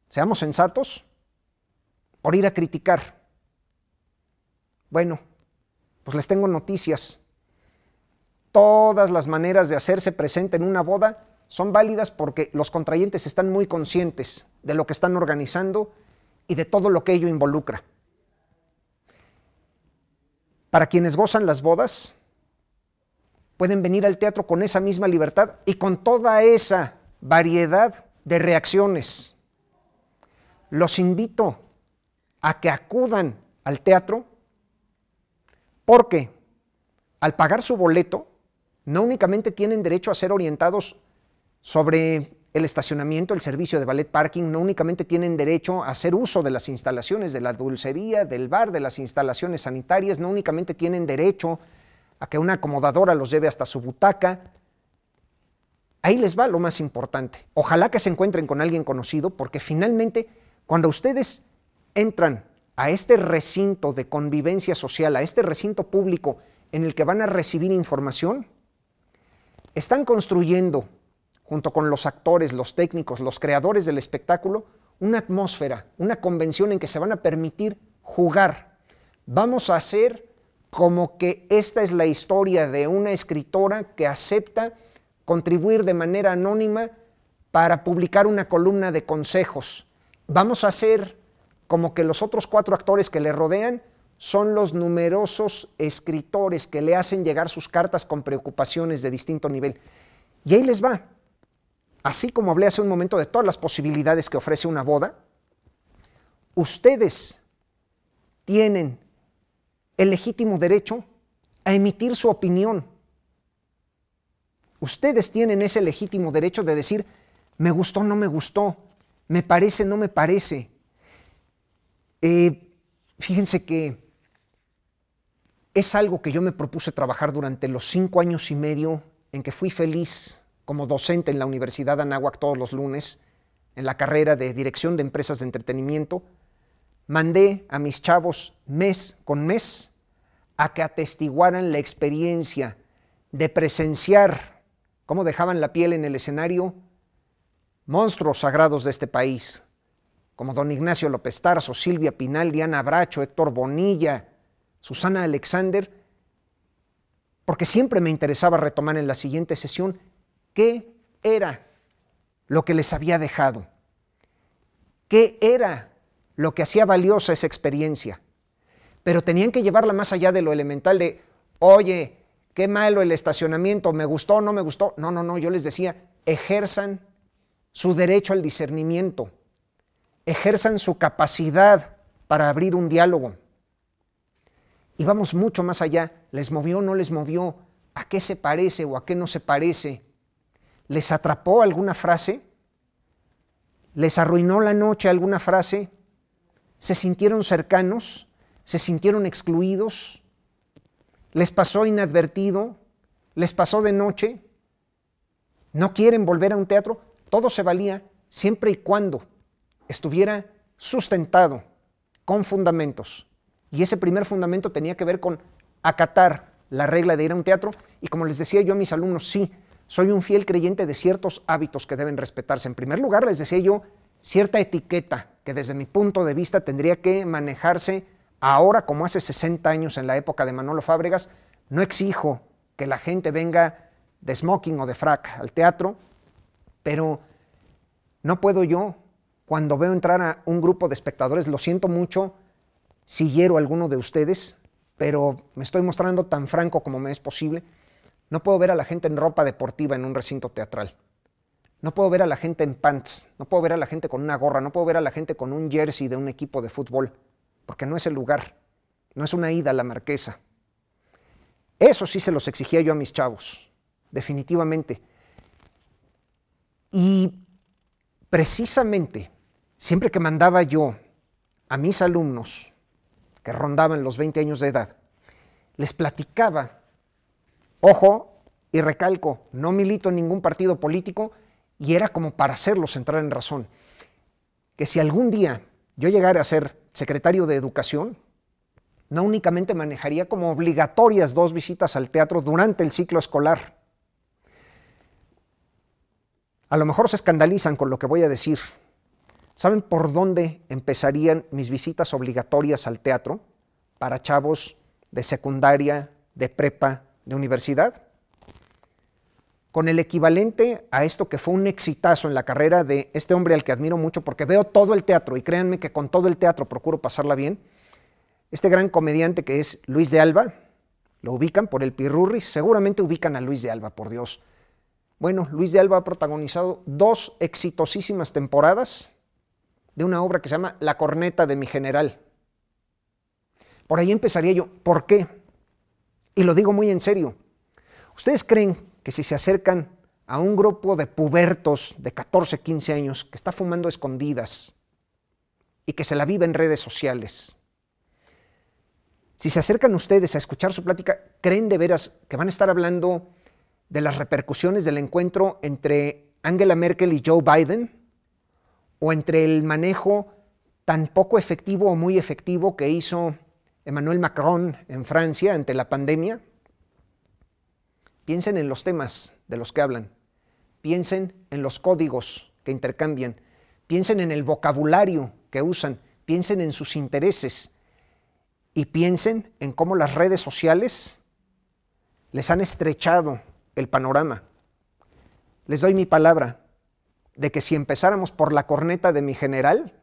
seamos sensatos, por ir a criticar? Bueno, pues les tengo noticias. Todas las maneras de hacerse presente en una boda son válidas porque los contrayentes están muy conscientes de lo que están organizando y de todo lo que ello involucra. Para quienes gozan las bodas, pueden venir al teatro con esa misma libertad y con toda esa variedad de reacciones. Los invito a que acudan al teatro porque al pagar su boleto no únicamente tienen derecho a ser orientados sobre el estacionamiento, el servicio de ballet parking no únicamente tienen derecho a hacer uso de las instalaciones de la dulcería, del bar, de las instalaciones sanitarias, no únicamente tienen derecho a que una acomodadora los lleve hasta su butaca. Ahí les va lo más importante. Ojalá que se encuentren con alguien conocido porque finalmente cuando ustedes entran a este recinto de convivencia social, a este recinto público en el que van a recibir información, están construyendo junto con los actores, los técnicos, los creadores del espectáculo, una atmósfera, una convención en que se van a permitir jugar. Vamos a hacer como que esta es la historia de una escritora que acepta contribuir de manera anónima para publicar una columna de consejos. Vamos a hacer como que los otros cuatro actores que le rodean son los numerosos escritores que le hacen llegar sus cartas con preocupaciones de distinto nivel. Y ahí les va así como hablé hace un momento de todas las posibilidades que ofrece una boda, ustedes tienen el legítimo derecho a emitir su opinión. Ustedes tienen ese legítimo derecho de decir, me gustó, no me gustó, me parece, no me parece. Eh, fíjense que es algo que yo me propuse trabajar durante los cinco años y medio en que fui feliz como docente en la Universidad de Anáhuac todos los lunes, en la carrera de Dirección de Empresas de Entretenimiento, mandé a mis chavos mes con mes a que atestiguaran la experiencia de presenciar cómo dejaban la piel en el escenario monstruos sagrados de este país, como don Ignacio López Tarso, Silvia Pinal, Diana Bracho, Héctor Bonilla, Susana Alexander, porque siempre me interesaba retomar en la siguiente sesión qué era lo que les había dejado, qué era lo que hacía valiosa esa experiencia. Pero tenían que llevarla más allá de lo elemental de, oye, qué malo el estacionamiento, me gustó, no me gustó. No, no, no, yo les decía, ejerzan su derecho al discernimiento, ejerzan su capacidad para abrir un diálogo. Y vamos mucho más allá, les movió o no les movió, a qué se parece o a qué no se parece ¿Les atrapó alguna frase? ¿Les arruinó la noche alguna frase? ¿Se sintieron cercanos? ¿Se sintieron excluidos? ¿Les pasó inadvertido? ¿Les pasó de noche? ¿No quieren volver a un teatro? Todo se valía siempre y cuando estuviera sustentado con fundamentos. Y ese primer fundamento tenía que ver con acatar la regla de ir a un teatro. Y como les decía yo a mis alumnos, sí, soy un fiel creyente de ciertos hábitos que deben respetarse. En primer lugar, les decía yo, cierta etiqueta que desde mi punto de vista tendría que manejarse ahora como hace 60 años en la época de Manolo Fábregas. No exijo que la gente venga de smoking o de frac al teatro, pero no puedo yo, cuando veo entrar a un grupo de espectadores, lo siento mucho si hiero a alguno de ustedes, pero me estoy mostrando tan franco como me es posible no puedo ver a la gente en ropa deportiva en un recinto teatral. No puedo ver a la gente en pants. No puedo ver a la gente con una gorra. No puedo ver a la gente con un jersey de un equipo de fútbol. Porque no es el lugar. No es una ida a la marquesa. Eso sí se los exigía yo a mis chavos. Definitivamente. Y precisamente, siempre que mandaba yo a mis alumnos que rondaban los 20 años de edad, les platicaba Ojo, y recalco, no milito en ningún partido político y era como para hacerlos entrar en razón. Que si algún día yo llegara a ser secretario de Educación, no únicamente manejaría como obligatorias dos visitas al teatro durante el ciclo escolar. A lo mejor se escandalizan con lo que voy a decir. ¿Saben por dónde empezarían mis visitas obligatorias al teatro para chavos de secundaria, de prepa, de universidad, con el equivalente a esto que fue un exitazo en la carrera de este hombre al que admiro mucho porque veo todo el teatro y créanme que con todo el teatro procuro pasarla bien, este gran comediante que es Luis de Alba, lo ubican por el pirurri, seguramente ubican a Luis de Alba, por Dios. Bueno, Luis de Alba ha protagonizado dos exitosísimas temporadas de una obra que se llama La corneta de mi general. Por ahí empezaría yo. ¿Por qué? Y lo digo muy en serio. ¿Ustedes creen que si se acercan a un grupo de pubertos de 14, 15 años que está fumando escondidas y que se la vive en redes sociales, si se acercan ustedes a escuchar su plática, ¿creen de veras que van a estar hablando de las repercusiones del encuentro entre Angela Merkel y Joe Biden? ¿O entre el manejo tan poco efectivo o muy efectivo que hizo Emmanuel Macron en Francia ante la pandemia? Piensen en los temas de los que hablan, piensen en los códigos que intercambian, piensen en el vocabulario que usan, piensen en sus intereses y piensen en cómo las redes sociales les han estrechado el panorama. Les doy mi palabra de que si empezáramos por la corneta de mi general,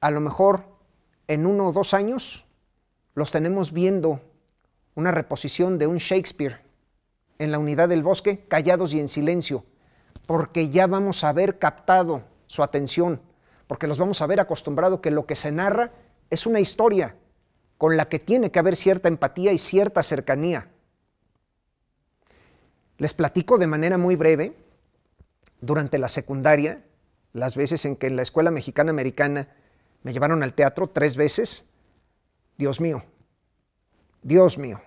a lo mejor en uno o dos años los tenemos viendo una reposición de un Shakespeare en la unidad del bosque, callados y en silencio, porque ya vamos a haber captado su atención, porque los vamos a haber acostumbrado que lo que se narra es una historia con la que tiene que haber cierta empatía y cierta cercanía. Les platico de manera muy breve, durante la secundaria, las veces en que en la escuela mexicana americana me llevaron al teatro tres veces. Dios mío, Dios mío.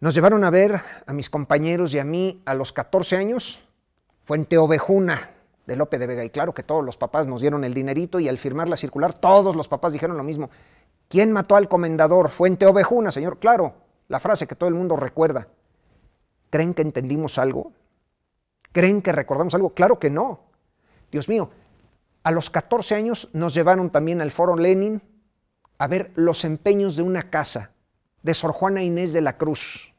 Nos llevaron a ver a mis compañeros y a mí a los 14 años, Fuente Ovejuna de López de Vega. Y claro que todos los papás nos dieron el dinerito y al firmar la circular todos los papás dijeron lo mismo. ¿Quién mató al comendador? Fuente Ovejuna, señor. Claro, la frase que todo el mundo recuerda. ¿Creen que entendimos algo? ¿Creen que recordamos algo? Claro que no. Dios mío, a los 14 años nos llevaron también al Foro Lenin a ver los empeños de una casa de Sor Juana Inés de la Cruz.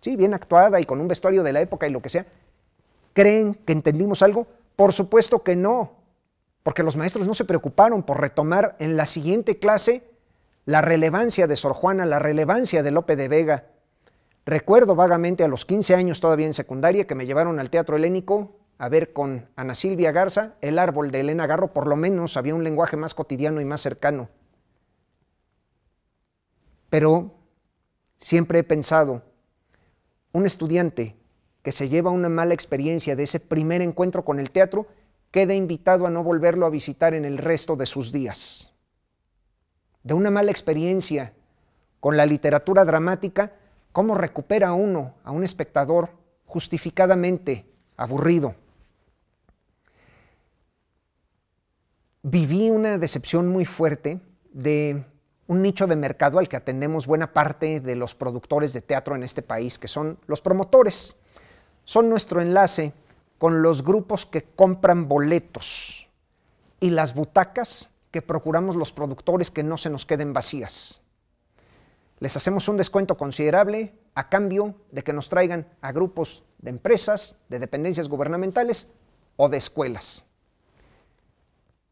Sí, bien actuada y con un vestuario de la época y lo que sea. ¿Creen que entendimos algo? Por supuesto que no, porque los maestros no se preocuparon por retomar en la siguiente clase la relevancia de Sor Juana, la relevancia de Lope de Vega. Recuerdo vagamente a los 15 años todavía en secundaria que me llevaron al Teatro Helénico a ver con Ana Silvia Garza, el árbol de Elena Garro, por lo menos había un lenguaje más cotidiano y más cercano. Pero siempre he pensado, un estudiante que se lleva una mala experiencia de ese primer encuentro con el teatro, queda invitado a no volverlo a visitar en el resto de sus días. De una mala experiencia con la literatura dramática, ¿cómo recupera uno a un espectador justificadamente aburrido? viví una decepción muy fuerte de un nicho de mercado al que atendemos buena parte de los productores de teatro en este país, que son los promotores. Son nuestro enlace con los grupos que compran boletos y las butacas que procuramos los productores que no se nos queden vacías. Les hacemos un descuento considerable a cambio de que nos traigan a grupos de empresas, de dependencias gubernamentales o de escuelas.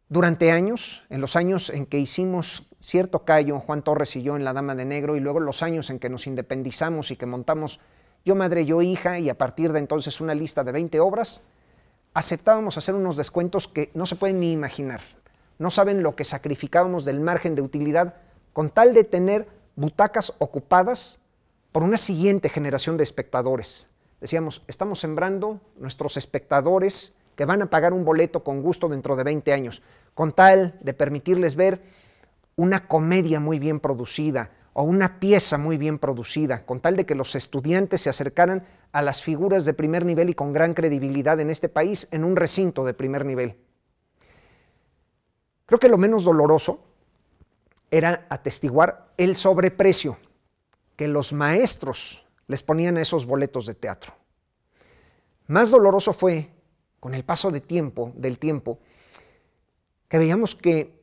Durante años, en los años en que hicimos cierto callo, Juan Torres y yo en La Dama de Negro, y luego los años en que nos independizamos y que montamos Yo Madre, Yo Hija, y a partir de entonces una lista de 20 obras, aceptábamos hacer unos descuentos que no se pueden ni imaginar. No saben lo que sacrificábamos del margen de utilidad con tal de tener butacas ocupadas por una siguiente generación de espectadores. Decíamos, estamos sembrando nuestros espectadores, que van a pagar un boleto con gusto dentro de 20 años, con tal de permitirles ver una comedia muy bien producida o una pieza muy bien producida, con tal de que los estudiantes se acercaran a las figuras de primer nivel y con gran credibilidad en este país en un recinto de primer nivel. Creo que lo menos doloroso era atestiguar el sobreprecio que los maestros les ponían a esos boletos de teatro. Más doloroso fue con el paso de tiempo, del tiempo, que veíamos que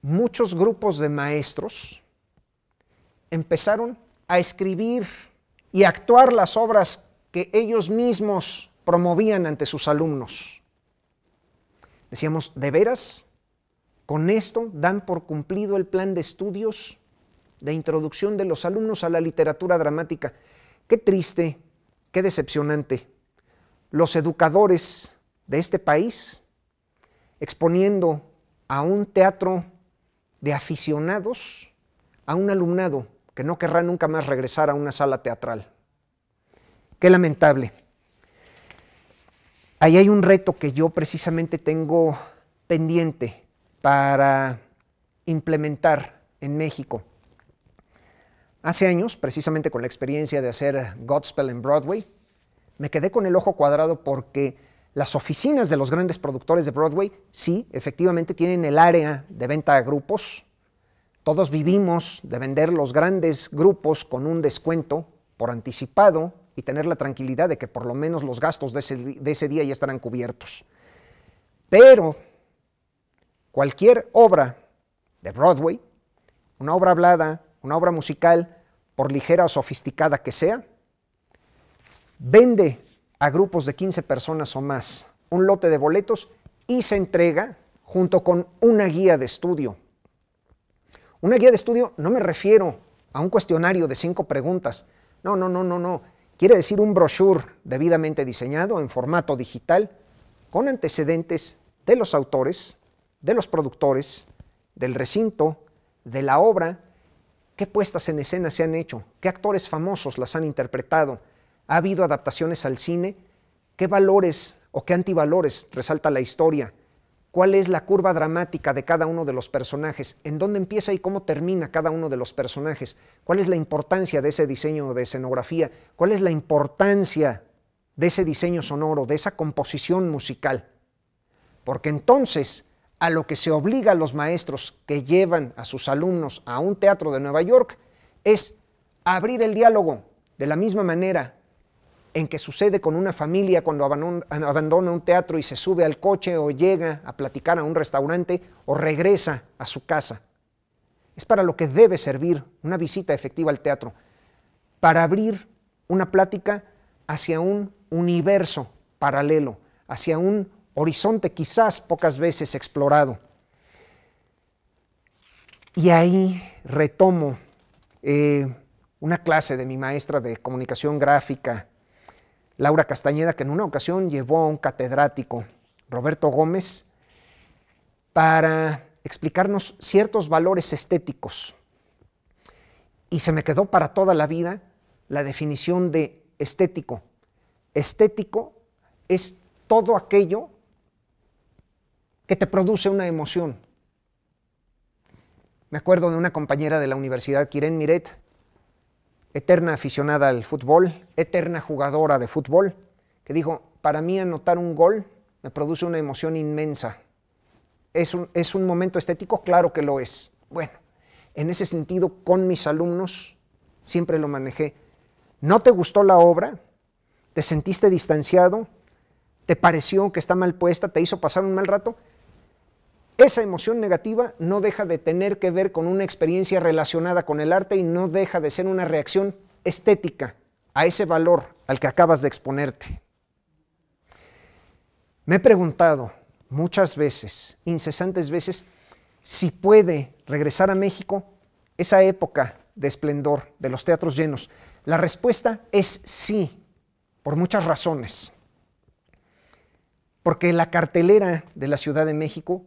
muchos grupos de maestros empezaron a escribir y actuar las obras que ellos mismos promovían ante sus alumnos. Decíamos, ¿de veras? ¿Con esto dan por cumplido el plan de estudios de introducción de los alumnos a la literatura dramática? Qué triste, qué decepcionante los educadores de este país exponiendo a un teatro de aficionados a un alumnado que no querrá nunca más regresar a una sala teatral. Qué lamentable. Ahí hay un reto que yo precisamente tengo pendiente para implementar en México. Hace años, precisamente con la experiencia de hacer Godspell en Broadway, me quedé con el ojo cuadrado porque las oficinas de los grandes productores de Broadway, sí, efectivamente tienen el área de venta a grupos. Todos vivimos de vender los grandes grupos con un descuento por anticipado y tener la tranquilidad de que por lo menos los gastos de ese, de ese día ya estarán cubiertos. Pero cualquier obra de Broadway, una obra hablada, una obra musical, por ligera o sofisticada que sea, vende a grupos de 15 personas o más un lote de boletos y se entrega junto con una guía de estudio. Una guía de estudio no me refiero a un cuestionario de cinco preguntas. No, no, no, no, no. Quiere decir un brochure debidamente diseñado en formato digital con antecedentes de los autores, de los productores, del recinto, de la obra, qué puestas en escena se han hecho, qué actores famosos las han interpretado, ha habido adaptaciones al cine, ¿qué valores o qué antivalores resalta la historia? ¿Cuál es la curva dramática de cada uno de los personajes? ¿En dónde empieza y cómo termina cada uno de los personajes? ¿Cuál es la importancia de ese diseño de escenografía? ¿Cuál es la importancia de ese diseño sonoro, de esa composición musical? Porque entonces a lo que se obliga a los maestros que llevan a sus alumnos a un teatro de Nueva York es abrir el diálogo de la misma manera en que sucede con una familia cuando abandona un teatro y se sube al coche o llega a platicar a un restaurante o regresa a su casa. Es para lo que debe servir una visita efectiva al teatro, para abrir una plática hacia un universo paralelo, hacia un horizonte quizás pocas veces explorado. Y ahí retomo eh, una clase de mi maestra de comunicación gráfica, Laura Castañeda, que en una ocasión llevó a un catedrático, Roberto Gómez, para explicarnos ciertos valores estéticos. Y se me quedó para toda la vida la definición de estético. Estético es todo aquello que te produce una emoción. Me acuerdo de una compañera de la universidad, Kiren Miret, eterna aficionada al fútbol, eterna jugadora de fútbol, que dijo, para mí anotar un gol me produce una emoción inmensa. ¿Es un, momento estético? Claro que lo es. Bueno, en ese sentido, con mis alumnos siempre lo manejé. ¿No te gustó la obra? ¿Te sentiste distanciado? ¿Te pareció que está mal puesta? ¿Te hizo pasar un mal rato? Esa emoción negativa no deja de tener que ver con una experiencia relacionada con el arte y no deja de ser una reacción estética a ese valor al que acabas de exponerte. Me he preguntado muchas veces, incesantes veces, si puede regresar a México esa época de esplendor de los teatros llenos. La respuesta es sí, por muchas razones. Porque la cartelera de la Ciudad de México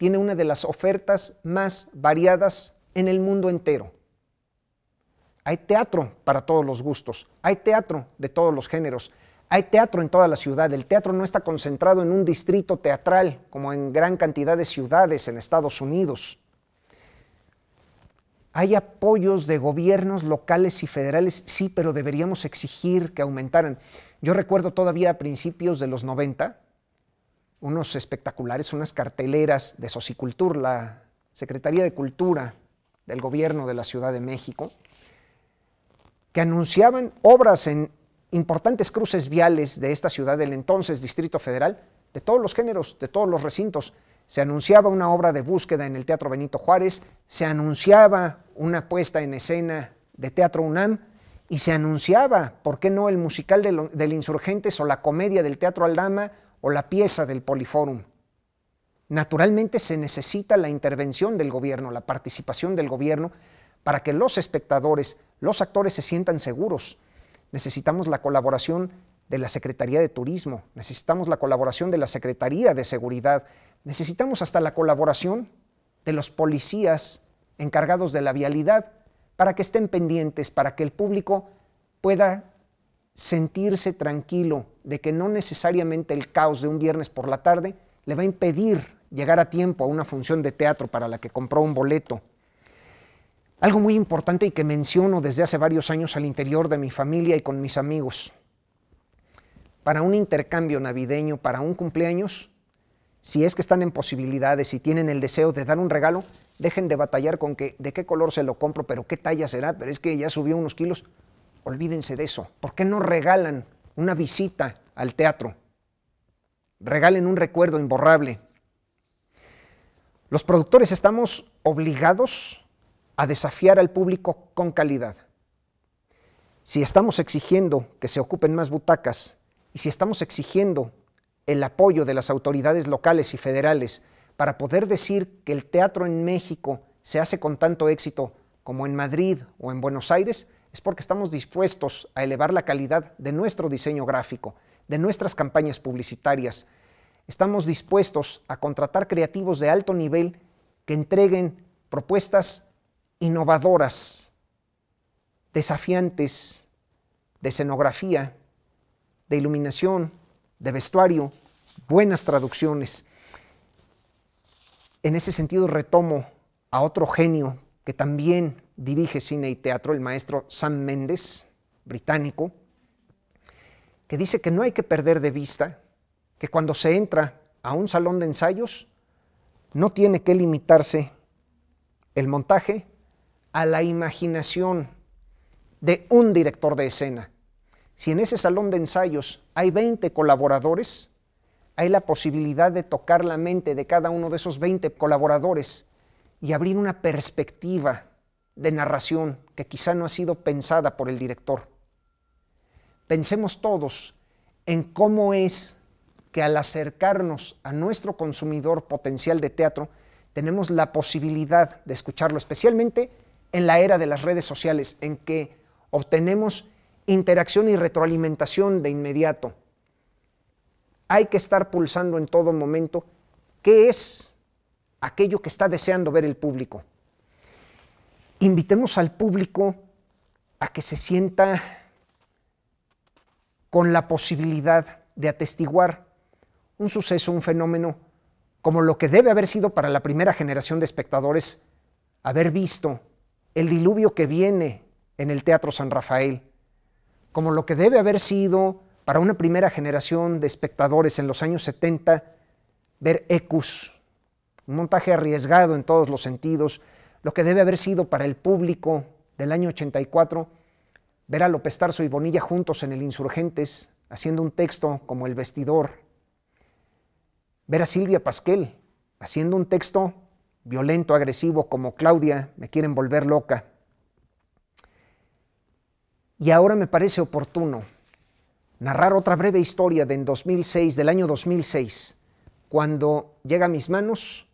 tiene una de las ofertas más variadas en el mundo entero. Hay teatro para todos los gustos, hay teatro de todos los géneros, hay teatro en toda la ciudad. El teatro no está concentrado en un distrito teatral como en gran cantidad de ciudades en Estados Unidos. Hay apoyos de gobiernos locales y federales, sí, pero deberíamos exigir que aumentaran. Yo recuerdo todavía a principios de los 90, unos espectaculares, unas carteleras de Sociocultur, la Secretaría de Cultura del Gobierno de la Ciudad de México, que anunciaban obras en importantes cruces viales de esta ciudad del entonces Distrito Federal, de todos los géneros, de todos los recintos. Se anunciaba una obra de búsqueda en el Teatro Benito Juárez, se anunciaba una puesta en escena de Teatro UNAM y se anunciaba, ¿por qué no?, el musical del, del Insurgentes o la comedia del Teatro Aldama o la pieza del Poliforum. Naturalmente se necesita la intervención del gobierno, la participación del gobierno, para que los espectadores, los actores se sientan seguros. Necesitamos la colaboración de la Secretaría de Turismo, necesitamos la colaboración de la Secretaría de Seguridad, necesitamos hasta la colaboración de los policías encargados de la vialidad para que estén pendientes, para que el público pueda sentirse tranquilo de que no necesariamente el caos de un viernes por la tarde le va a impedir llegar a tiempo a una función de teatro para la que compró un boleto. Algo muy importante y que menciono desde hace varios años al interior de mi familia y con mis amigos. Para un intercambio navideño, para un cumpleaños, si es que están en posibilidades y tienen el deseo de dar un regalo, dejen de batallar con que de qué color se lo compro, pero qué talla será, pero es que ya subió unos kilos. Olvídense de eso. ¿Por qué no regalan una visita al teatro? Regalen un recuerdo imborrable. Los productores estamos obligados a desafiar al público con calidad. Si estamos exigiendo que se ocupen más butacas y si estamos exigiendo el apoyo de las autoridades locales y federales para poder decir que el teatro en México se hace con tanto éxito como en Madrid o en Buenos Aires, es porque estamos dispuestos a elevar la calidad de nuestro diseño gráfico, de nuestras campañas publicitarias. Estamos dispuestos a contratar creativos de alto nivel que entreguen propuestas innovadoras, desafiantes, de escenografía, de iluminación, de vestuario, buenas traducciones. En ese sentido retomo a otro genio que también dirige cine y teatro, el maestro Sam Méndez, británico, que dice que no hay que perder de vista que cuando se entra a un salón de ensayos, no tiene que limitarse el montaje a la imaginación de un director de escena. Si en ese salón de ensayos hay 20 colaboradores, hay la posibilidad de tocar la mente de cada uno de esos 20 colaboradores y abrir una perspectiva de narración que quizá no ha sido pensada por el director. Pensemos todos en cómo es que al acercarnos a nuestro consumidor potencial de teatro, tenemos la posibilidad de escucharlo, especialmente en la era de las redes sociales, en que obtenemos interacción y retroalimentación de inmediato. Hay que estar pulsando en todo momento qué es aquello que está deseando ver el público invitemos al público a que se sienta con la posibilidad de atestiguar un suceso, un fenómeno, como lo que debe haber sido para la primera generación de espectadores haber visto el diluvio que viene en el Teatro San Rafael, como lo que debe haber sido para una primera generación de espectadores en los años 70 ver Ecus, un montaje arriesgado en todos los sentidos, lo que debe haber sido para el público del año 84 ver a López Tarso y Bonilla juntos en el Insurgentes haciendo un texto como El Vestidor, ver a Silvia Pasquel haciendo un texto violento, agresivo como Claudia, me quieren volver loca. Y ahora me parece oportuno narrar otra breve historia de en 2006, del año 2006, cuando llega a mis manos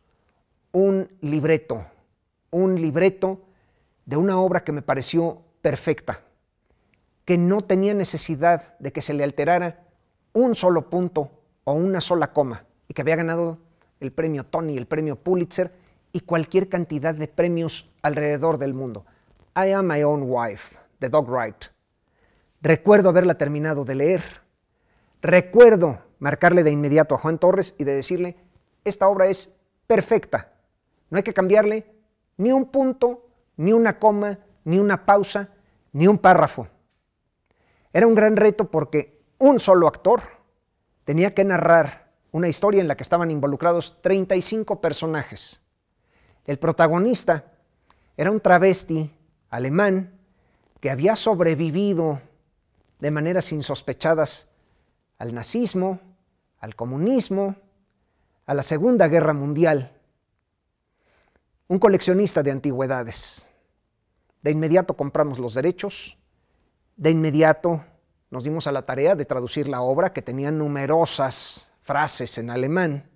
un libreto un libreto de una obra que me pareció perfecta, que no tenía necesidad de que se le alterara un solo punto o una sola coma, y que había ganado el premio Tony, el premio Pulitzer y cualquier cantidad de premios alrededor del mundo. I Am My Own Wife, de Doug Wright. Recuerdo haberla terminado de leer. Recuerdo marcarle de inmediato a Juan Torres y de decirle, esta obra es perfecta. No hay que cambiarle ni un punto, ni una coma, ni una pausa, ni un párrafo. Era un gran reto porque un solo actor tenía que narrar una historia en la que estaban involucrados 35 personajes. El protagonista era un travesti alemán que había sobrevivido de maneras insospechadas al nazismo, al comunismo, a la Segunda Guerra Mundial un coleccionista de antigüedades. De inmediato compramos los derechos, de inmediato nos dimos a la tarea de traducir la obra que tenía numerosas frases en alemán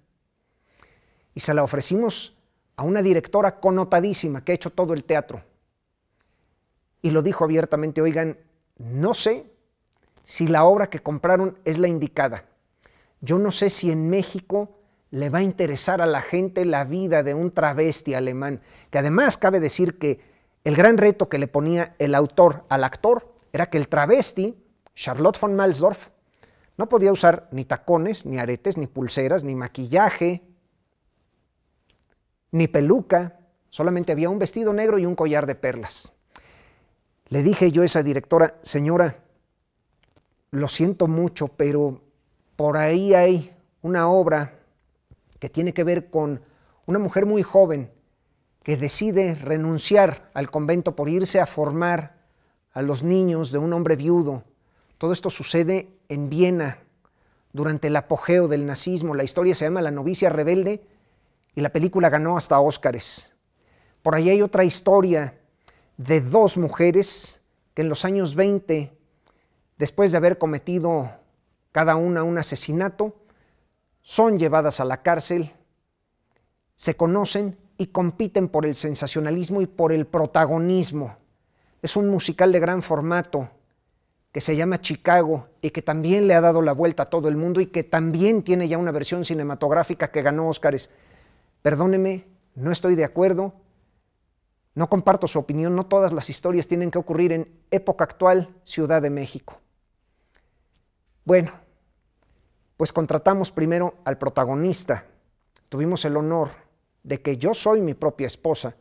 y se la ofrecimos a una directora connotadísima que ha hecho todo el teatro. Y lo dijo abiertamente, oigan, no sé si la obra que compraron es la indicada. Yo no sé si en México le va a interesar a la gente la vida de un travesti alemán, que además cabe decir que el gran reto que le ponía el autor al actor era que el travesti, Charlotte von Malsdorf, no podía usar ni tacones, ni aretes, ni pulseras, ni maquillaje, ni peluca, solamente había un vestido negro y un collar de perlas. Le dije yo a esa directora, señora, lo siento mucho, pero por ahí hay una obra que tiene que ver con una mujer muy joven que decide renunciar al convento por irse a formar a los niños de un hombre viudo. Todo esto sucede en Viena durante el apogeo del nazismo. La historia se llama La novicia rebelde y la película ganó hasta Óscares. Por ahí hay otra historia de dos mujeres que en los años 20, después de haber cometido cada una un asesinato, son llevadas a la cárcel, se conocen y compiten por el sensacionalismo y por el protagonismo. Es un musical de gran formato que se llama Chicago y que también le ha dado la vuelta a todo el mundo y que también tiene ya una versión cinematográfica que ganó Óscares. Perdóneme, no estoy de acuerdo, no comparto su opinión, no todas las historias tienen que ocurrir en época actual, Ciudad de México. Bueno, pues contratamos primero al protagonista. Tuvimos el honor de que yo soy mi propia esposa,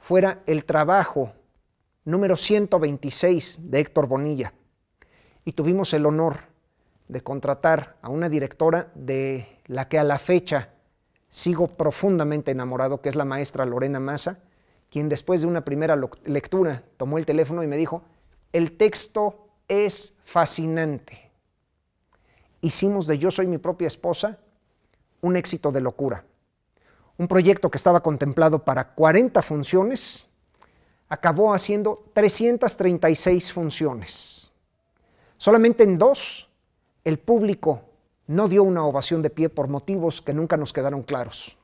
fuera el trabajo número 126 de Héctor Bonilla. Y tuvimos el honor de contratar a una directora de la que a la fecha sigo profundamente enamorado, que es la maestra Lorena Massa, quien después de una primera lectura tomó el teléfono y me dijo, el texto es fascinante hicimos de Yo Soy mi propia esposa un éxito de locura. Un proyecto que estaba contemplado para 40 funciones acabó haciendo 336 funciones. Solamente en dos el público no dio una ovación de pie por motivos que nunca nos quedaron claros.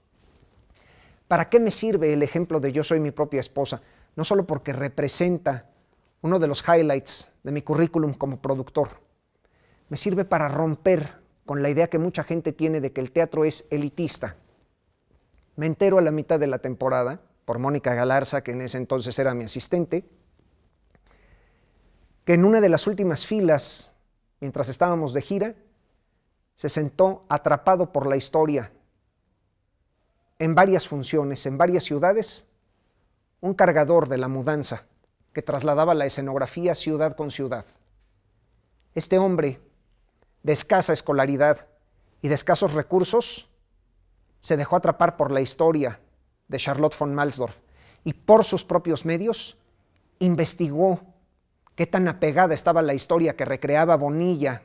¿Para qué me sirve el ejemplo de Yo soy mi propia esposa? No solo porque representa uno de los highlights de mi currículum como productor, me sirve para romper con la idea que mucha gente tiene de que el teatro es elitista. Me entero a la mitad de la temporada por Mónica Galarza, que en ese entonces era mi asistente, que en una de las últimas filas, mientras estábamos de gira, se sentó atrapado por la historia en varias funciones, en varias ciudades, un cargador de la mudanza que trasladaba la escenografía ciudad con ciudad. Este hombre de escasa escolaridad y de escasos recursos, se dejó atrapar por la historia de Charlotte von Malsdorf y por sus propios medios investigó qué tan apegada estaba la historia que recreaba Bonilla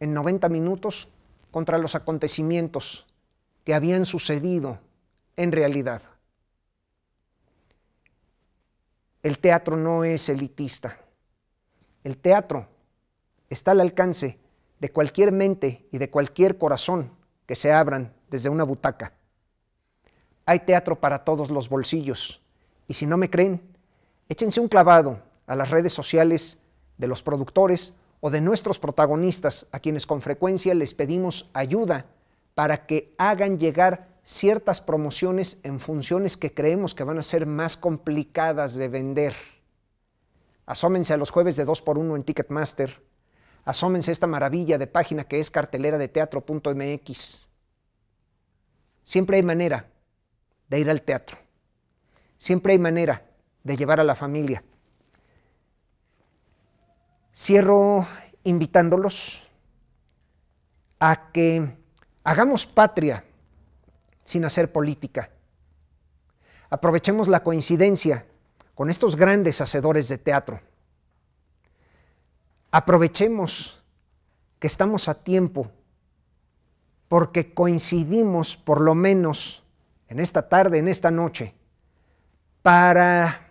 en 90 minutos contra los acontecimientos que habían sucedido en realidad. El teatro no es elitista. El teatro está al alcance de cualquier mente y de cualquier corazón que se abran desde una butaca. Hay teatro para todos los bolsillos. Y si no me creen, échense un clavado a las redes sociales de los productores o de nuestros protagonistas, a quienes con frecuencia les pedimos ayuda para que hagan llegar ciertas promociones en funciones que creemos que van a ser más complicadas de vender. Asómense a los jueves de 2 por 1 en Ticketmaster Asómense esta maravilla de página que es cartelera de teatro.mx. Siempre hay manera de ir al teatro. Siempre hay manera de llevar a la familia. Cierro invitándolos a que hagamos patria sin hacer política. Aprovechemos la coincidencia con estos grandes hacedores de teatro. Aprovechemos que estamos a tiempo, porque coincidimos por lo menos en esta tarde, en esta noche, para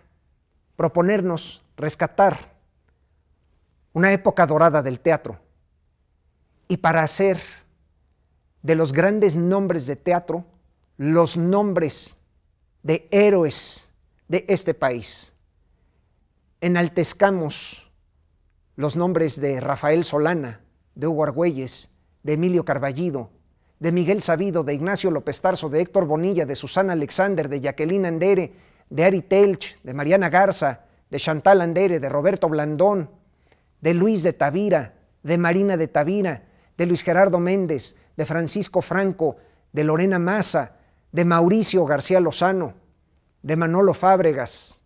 proponernos rescatar una época dorada del teatro y para hacer de los grandes nombres de teatro los nombres de héroes de este país. Enaltezcamos los nombres de Rafael Solana, de Hugo Argüelles, de Emilio Carballido, de Miguel Sabido, de Ignacio López Tarso, de Héctor Bonilla, de Susana Alexander, de Jacqueline Andere, de Ari Telch, de Mariana Garza, de Chantal Andere, de Roberto Blandón, de Luis de Tavira, de Marina de Tavira, de Luis Gerardo Méndez, de Francisco Franco, de Lorena Maza, de Mauricio García Lozano, de Manolo Fábregas.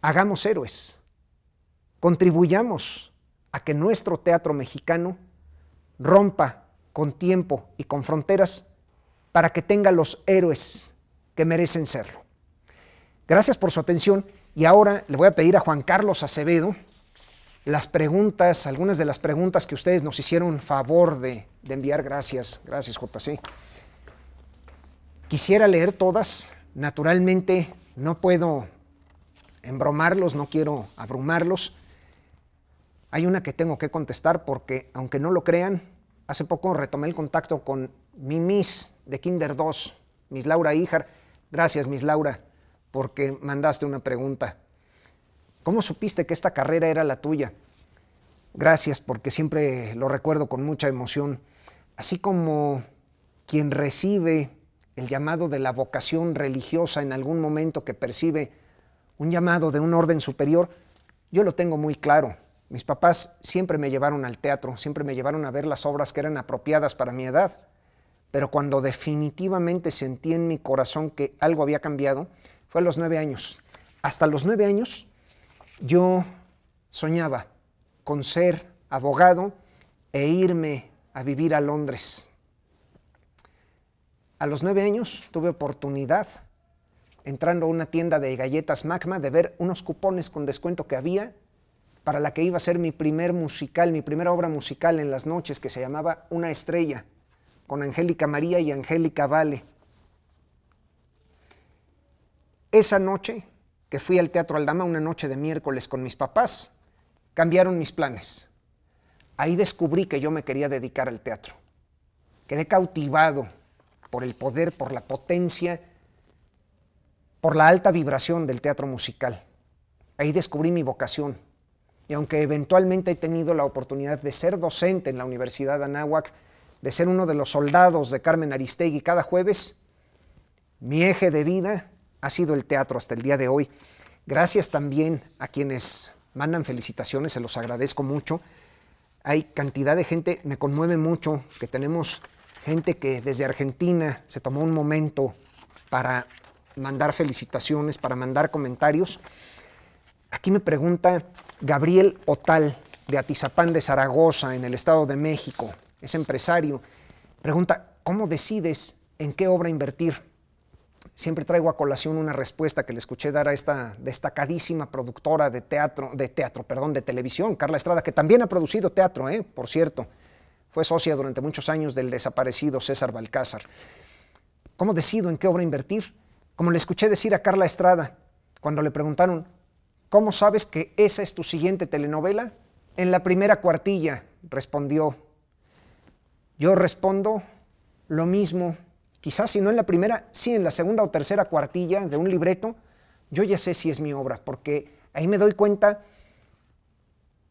Hagamos héroes contribuyamos a que nuestro teatro mexicano rompa con tiempo y con fronteras para que tenga los héroes que merecen serlo. Gracias por su atención y ahora le voy a pedir a Juan Carlos Acevedo las preguntas, algunas de las preguntas que ustedes nos hicieron favor de, enviar. Gracias, gracias JC. Quisiera leer todas, naturalmente no puedo embromarlos, no quiero abrumarlos. Hay una que tengo que contestar porque, aunque no lo crean, hace poco retomé el contacto con mi Miss de Kinder 2, Miss Laura Ijar. Gracias, Miss Laura, porque mandaste una pregunta. ¿Cómo supiste que esta carrera era la tuya? Gracias, porque siempre lo recuerdo con mucha emoción. Así como quien recibe el llamado de la vocación religiosa en algún momento que percibe un llamado de un orden superior, yo lo tengo muy claro. Mis papás siempre me llevaron al teatro, siempre me llevaron a ver las obras que eran apropiadas para mi edad. Pero cuando definitivamente sentí en mi corazón que algo había cambiado, fue a los nueve años. Hasta los nueve años yo soñaba con ser abogado e irme a vivir a Londres. A los nueve años tuve oportunidad, entrando a una tienda de galletas Magma, de ver unos cupones con descuento que había para la que iba a ser mi primer musical, mi primera obra musical en las noches, que se llamaba Una estrella, con Angélica María y Angélica Vale. Esa noche que fui al Teatro Aldama, una noche de miércoles con mis papás, cambiaron mis planes. Ahí descubrí que yo me quería dedicar al teatro. Quedé cautivado por el poder, por la potencia, por la alta vibración del teatro musical. Ahí descubrí mi vocación, y aunque eventualmente he tenido la oportunidad de ser docente en la Universidad de Anáhuac, de ser uno de los soldados de Carmen Aristegui cada jueves, mi eje de vida ha sido el teatro hasta el día de hoy. Gracias también a quienes mandan felicitaciones, se los agradezco mucho. Hay cantidad de gente, me conmueve mucho que tenemos gente que desde Argentina se tomó un momento para mandar felicitaciones, para mandar comentarios. Aquí me pregunta Gabriel Otal de Atizapán de Zaragoza, en el Estado de México. Es empresario. Pregunta, ¿cómo decides en qué obra invertir? Siempre traigo a colación una respuesta que le escuché dar a esta destacadísima productora de teatro, de teatro, perdón, de televisión, Carla Estrada, que también ha producido teatro, ¿eh? por cierto. Fue socia durante muchos años del desaparecido César Balcázar. ¿Cómo decido en qué obra invertir? Como le escuché decir a Carla Estrada, cuando le preguntaron, ¿Cómo sabes que esa es tu siguiente telenovela? En la primera cuartilla, respondió. Yo respondo lo mismo. Quizás si no en la primera, sí en la segunda o tercera cuartilla de un libreto, yo ya sé si es mi obra, porque ahí me doy cuenta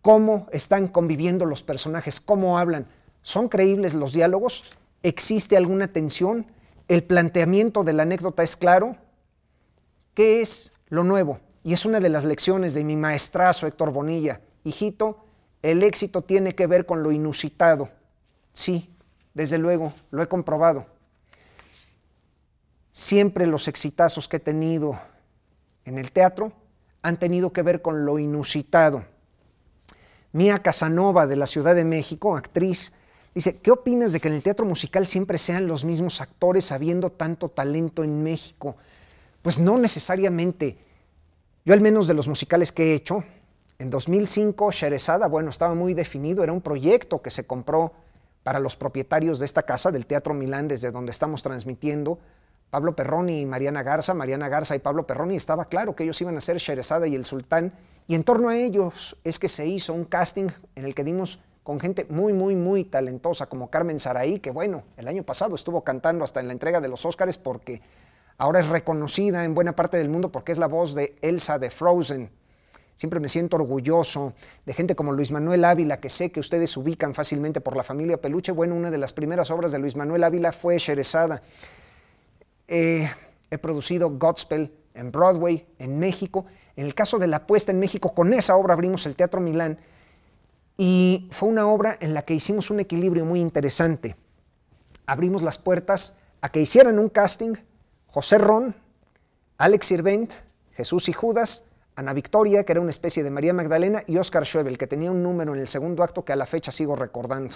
cómo están conviviendo los personajes, cómo hablan. ¿Son creíbles los diálogos? ¿Existe alguna tensión? ¿El planteamiento de la anécdota es claro? ¿Qué es lo nuevo? Y es una de las lecciones de mi maestrazo Héctor Bonilla. Hijito, el éxito tiene que ver con lo inusitado. Sí, desde luego, lo he comprobado. Siempre los exitazos que he tenido en el teatro han tenido que ver con lo inusitado. Mía Casanova de la Ciudad de México, actriz, dice, ¿qué opinas de que en el teatro musical siempre sean los mismos actores habiendo tanto talento en México? Pues no necesariamente. Yo al menos de los musicales que he hecho, en 2005 Sherezada, bueno, estaba muy definido, era un proyecto que se compró para los propietarios de esta casa, del Teatro Milán, desde donde estamos transmitiendo, Pablo Perroni y Mariana Garza, Mariana Garza y Pablo Perroni, estaba claro que ellos iban a ser Sherezada y el Sultán, y en torno a ellos es que se hizo un casting en el que dimos con gente muy, muy, muy talentosa, como Carmen Saraí, que bueno, el año pasado estuvo cantando hasta en la entrega de los Óscares porque Ahora es reconocida en buena parte del mundo porque es la voz de Elsa de Frozen. Siempre me siento orgulloso de gente como Luis Manuel Ávila, que sé que ustedes ubican fácilmente por la familia Peluche. Bueno, una de las primeras obras de Luis Manuel Ávila fue Sherezada. Eh, he producido gospel en Broadway, en México. En el caso de la puesta en México, con esa obra abrimos el Teatro Milán y fue una obra en la que hicimos un equilibrio muy interesante. Abrimos las puertas a que hicieran un casting José Ron, Alex Irvent, Jesús y Judas, Ana Victoria, que era una especie de María Magdalena, y Oscar Schoebel, que tenía un número en el segundo acto que a la fecha sigo recordando.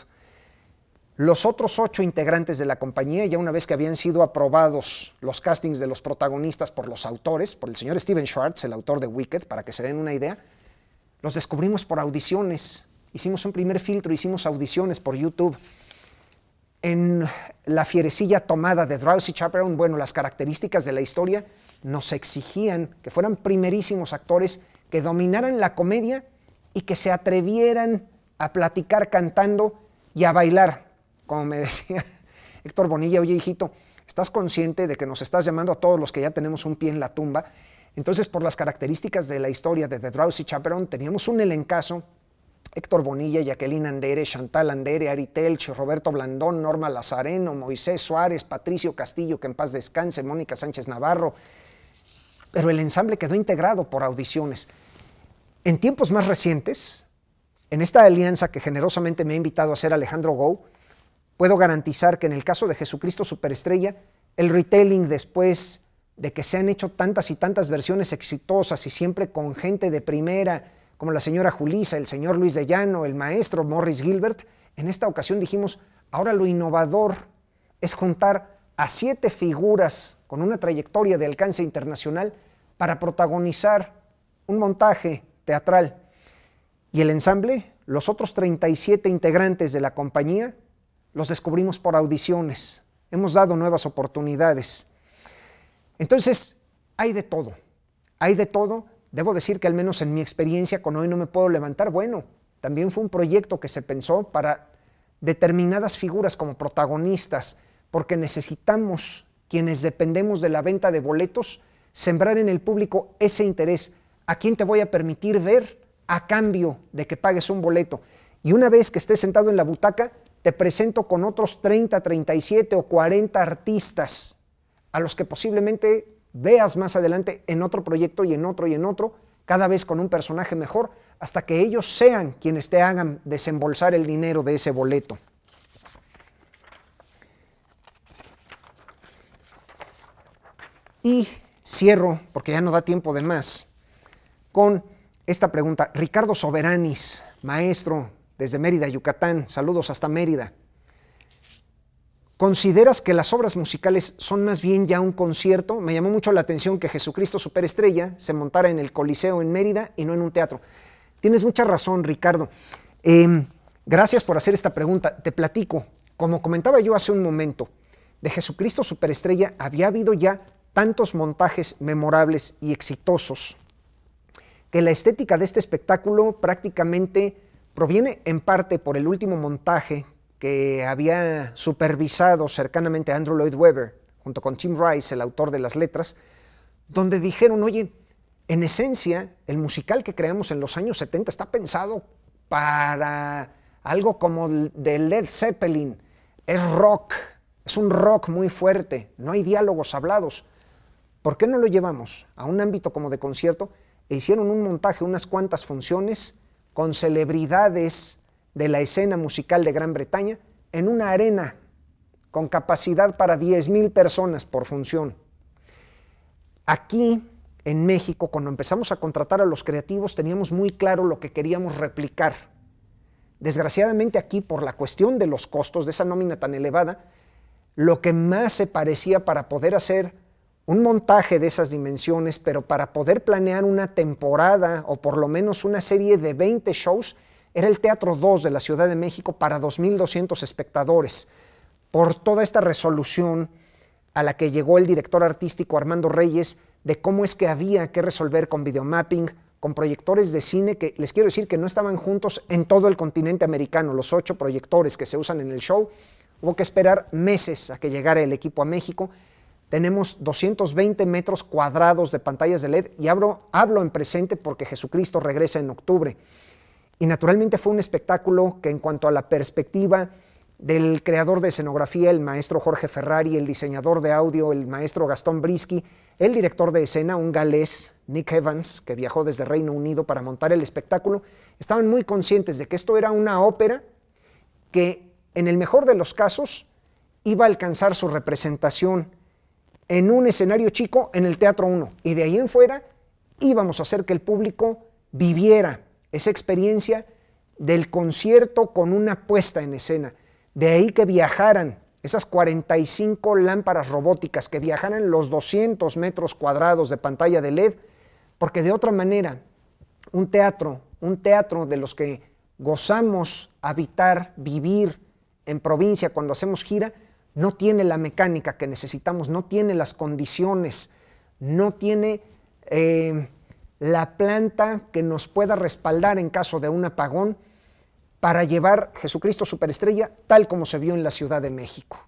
Los otros ocho integrantes de la compañía, ya una vez que habían sido aprobados los castings de los protagonistas por los autores, por el señor Steven Schwartz, el autor de Wicked, para que se den una idea, los descubrimos por audiciones. Hicimos un primer filtro, hicimos audiciones por YouTube en la fierecilla tomada de Drowsy Chaperone, bueno, las características de la historia nos exigían que fueran primerísimos actores que dominaran la comedia y que se atrevieran a platicar cantando y a bailar. Como me decía Héctor Bonilla, oye hijito, ¿estás consciente de que nos estás llamando a todos los que ya tenemos un pie en la tumba? Entonces, por las características de la historia de The Drowsy Chaperone, teníamos un elencazo Héctor Bonilla, Jacqueline Andere, Chantal Andere, Ari Telch, Roberto Blandón, Norma Lazareno, Moisés Suárez, Patricio Castillo, que en paz descanse, Mónica Sánchez Navarro. Pero el ensamble quedó integrado por audiciones. En tiempos más recientes, en esta alianza que generosamente me ha invitado a hacer Alejandro Gou, puedo garantizar que en el caso de Jesucristo Superestrella, el retelling después de que se han hecho tantas y tantas versiones exitosas y siempre con gente de primera, como la señora Julisa, el señor Luis de Llano, el maestro Morris Gilbert, en esta ocasión dijimos, ahora lo innovador es juntar a siete figuras con una trayectoria de alcance internacional para protagonizar un montaje teatral. Y el ensamble, los otros 37 integrantes de la compañía, los descubrimos por audiciones. Hemos dado nuevas oportunidades. Entonces, hay de todo. Hay de todo Debo decir que al menos en mi experiencia con Hoy No Me Puedo Levantar, bueno, también fue un proyecto que se pensó para determinadas figuras como protagonistas, porque necesitamos, quienes dependemos de la venta de boletos, sembrar en el público ese interés. ¿A quién te voy a permitir ver a cambio de que pagues un boleto? Y una vez que estés sentado en la butaca, te presento con otros 30, 37 o 40 artistas a los que posiblemente veas más adelante en otro proyecto y en otro y en otro, cada vez con un personaje mejor, hasta que ellos sean quienes te hagan desembolsar el dinero de ese boleto. Y cierro, porque ya no da tiempo de más, con esta pregunta. Ricardo Soberanis, maestro desde Mérida, Yucatán, saludos hasta Mérida. ¿Consideras que las obras musicales son más bien ya un concierto? Me llamó mucho la atención que Jesucristo Superestrella se montara en el Coliseo en Mérida y no en un teatro. Tienes mucha razón, Ricardo. Em, gracias por hacer esta pregunta. Te platico, como comentaba yo hace un momento, de Jesucristo Superestrella había habido ya tantos montajes memorables y exitosos que la estética de este espectáculo prácticamente proviene en parte por el último montaje que había supervisado cercanamente a Andrew Lloyd Webber, junto con Tim Rice, el autor de las letras, donde dijeron, oye, en esencia, el musical que creamos en los años 70 está pensado para algo como de Led Zeppelin, es rock, es un rock muy fuerte, no hay diálogos hablados. ¿Por qué no lo llevamos a un ámbito como de concierto? E hicieron un montaje, unas cuantas funciones con celebridades de la escena musical de Gran Bretaña en una arena con capacidad para 10.000 personas por función. Aquí, en México, cuando empezamos a contratar a los creativos, teníamos muy claro lo que queríamos replicar. Desgraciadamente aquí, por la cuestión de los costos de esa nómina tan elevada, lo que más se parecía para poder hacer un montaje de esas dimensiones, pero para poder planear una temporada o por lo menos una serie de 20 shows, era el Teatro 2 de la Ciudad de México para 2.200 espectadores. Por toda esta resolución a la que llegó el director artístico Armando Reyes de cómo es que había que resolver con videomapping, con proyectores de cine que les quiero decir que no estaban juntos en todo el continente americano, los ocho proyectores que se usan en el show. Hubo que esperar meses a que llegara el equipo a México. Tenemos 220 metros cuadrados de pantallas de LED y hablo, hablo en presente porque Jesucristo regresa en octubre. Y naturalmente fue un espectáculo que en cuanto a la perspectiva del creador de escenografía, el maestro Jorge Ferrari, el diseñador de audio, el maestro Gastón Brisky, el director de escena, un galés, Nick Evans, que viajó desde Reino Unido para montar el espectáculo, estaban muy conscientes de que esto era una ópera que, en el mejor de los casos, iba a alcanzar su representación en un escenario chico en el Teatro 1. Y de ahí en fuera íbamos a hacer que el público viviera esa experiencia del concierto con una puesta en escena. De ahí que viajaran esas 45 lámparas robóticas, que viajaran los 200 metros cuadrados de pantalla de LED, porque de otra manera, un teatro, un teatro de los que gozamos habitar, vivir en provincia cuando hacemos gira, no tiene la mecánica que necesitamos, no tiene las condiciones, no tiene... Eh, la planta que nos pueda respaldar en caso de un apagón para llevar Jesucristo Superestrella tal como se vio en la Ciudad de México.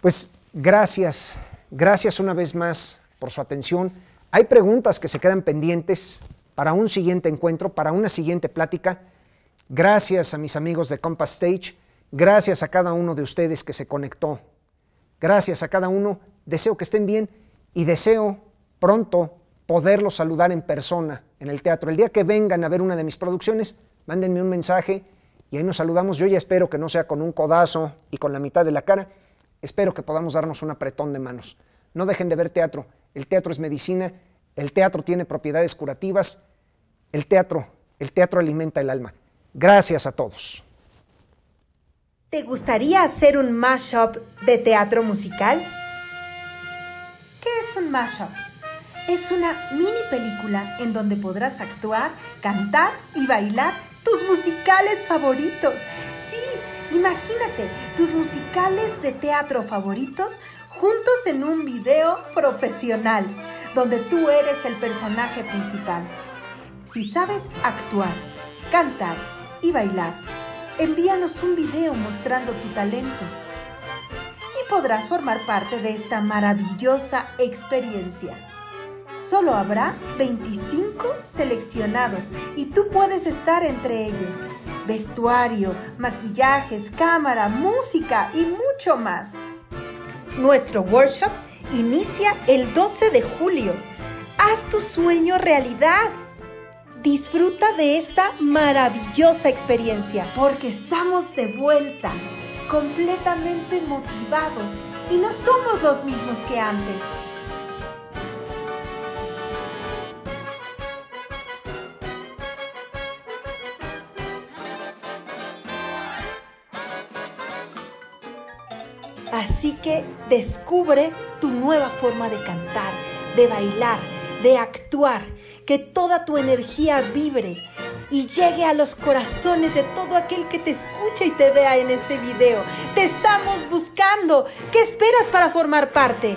Pues gracias, gracias una vez más por su atención. Hay preguntas que se quedan pendientes para un siguiente encuentro, para una siguiente plática. Gracias a mis amigos de Compass Stage, gracias a cada uno de ustedes que se conectó. Gracias a cada uno. Deseo que estén bien y deseo pronto poderlos saludar en persona en el teatro. El día que vengan a ver una de mis producciones, mándenme un mensaje y ahí nos saludamos. Yo ya espero que no sea con un codazo y con la mitad de la cara. Espero que podamos darnos un apretón de manos. No dejen de ver teatro. El teatro es medicina, el teatro tiene propiedades curativas, el teatro, el teatro alimenta el alma. Gracias a todos. ¿Te gustaría hacer un mashup de teatro musical? ¿Qué es un mashup? es una mini película en donde podrás actuar, cantar y bailar tus musicales favoritos. Sí, imagínate tus musicales de teatro favoritos juntos en un video profesional, donde tú eres el personaje principal. Si sabes actuar, cantar y bailar, envíanos un video mostrando tu talento y podrás formar parte de esta maravillosa experiencia. Solo habrá 25 seleccionados y tú puedes estar entre ellos. Vestuario, maquillajes, cámara, música y mucho más. Nuestro workshop inicia el 12 de julio. Haz tu sueño realidad. Disfruta de esta maravillosa experiencia. Porque estamos de vuelta, completamente motivados y no somos los mismos que antes. Así que descubre tu nueva forma de cantar, de bailar, de actuar, que toda tu energía vibre y llegue a los corazones de todo aquel que te escucha y te vea en este video. Te estamos buscando. ¿Qué esperas para formar parte?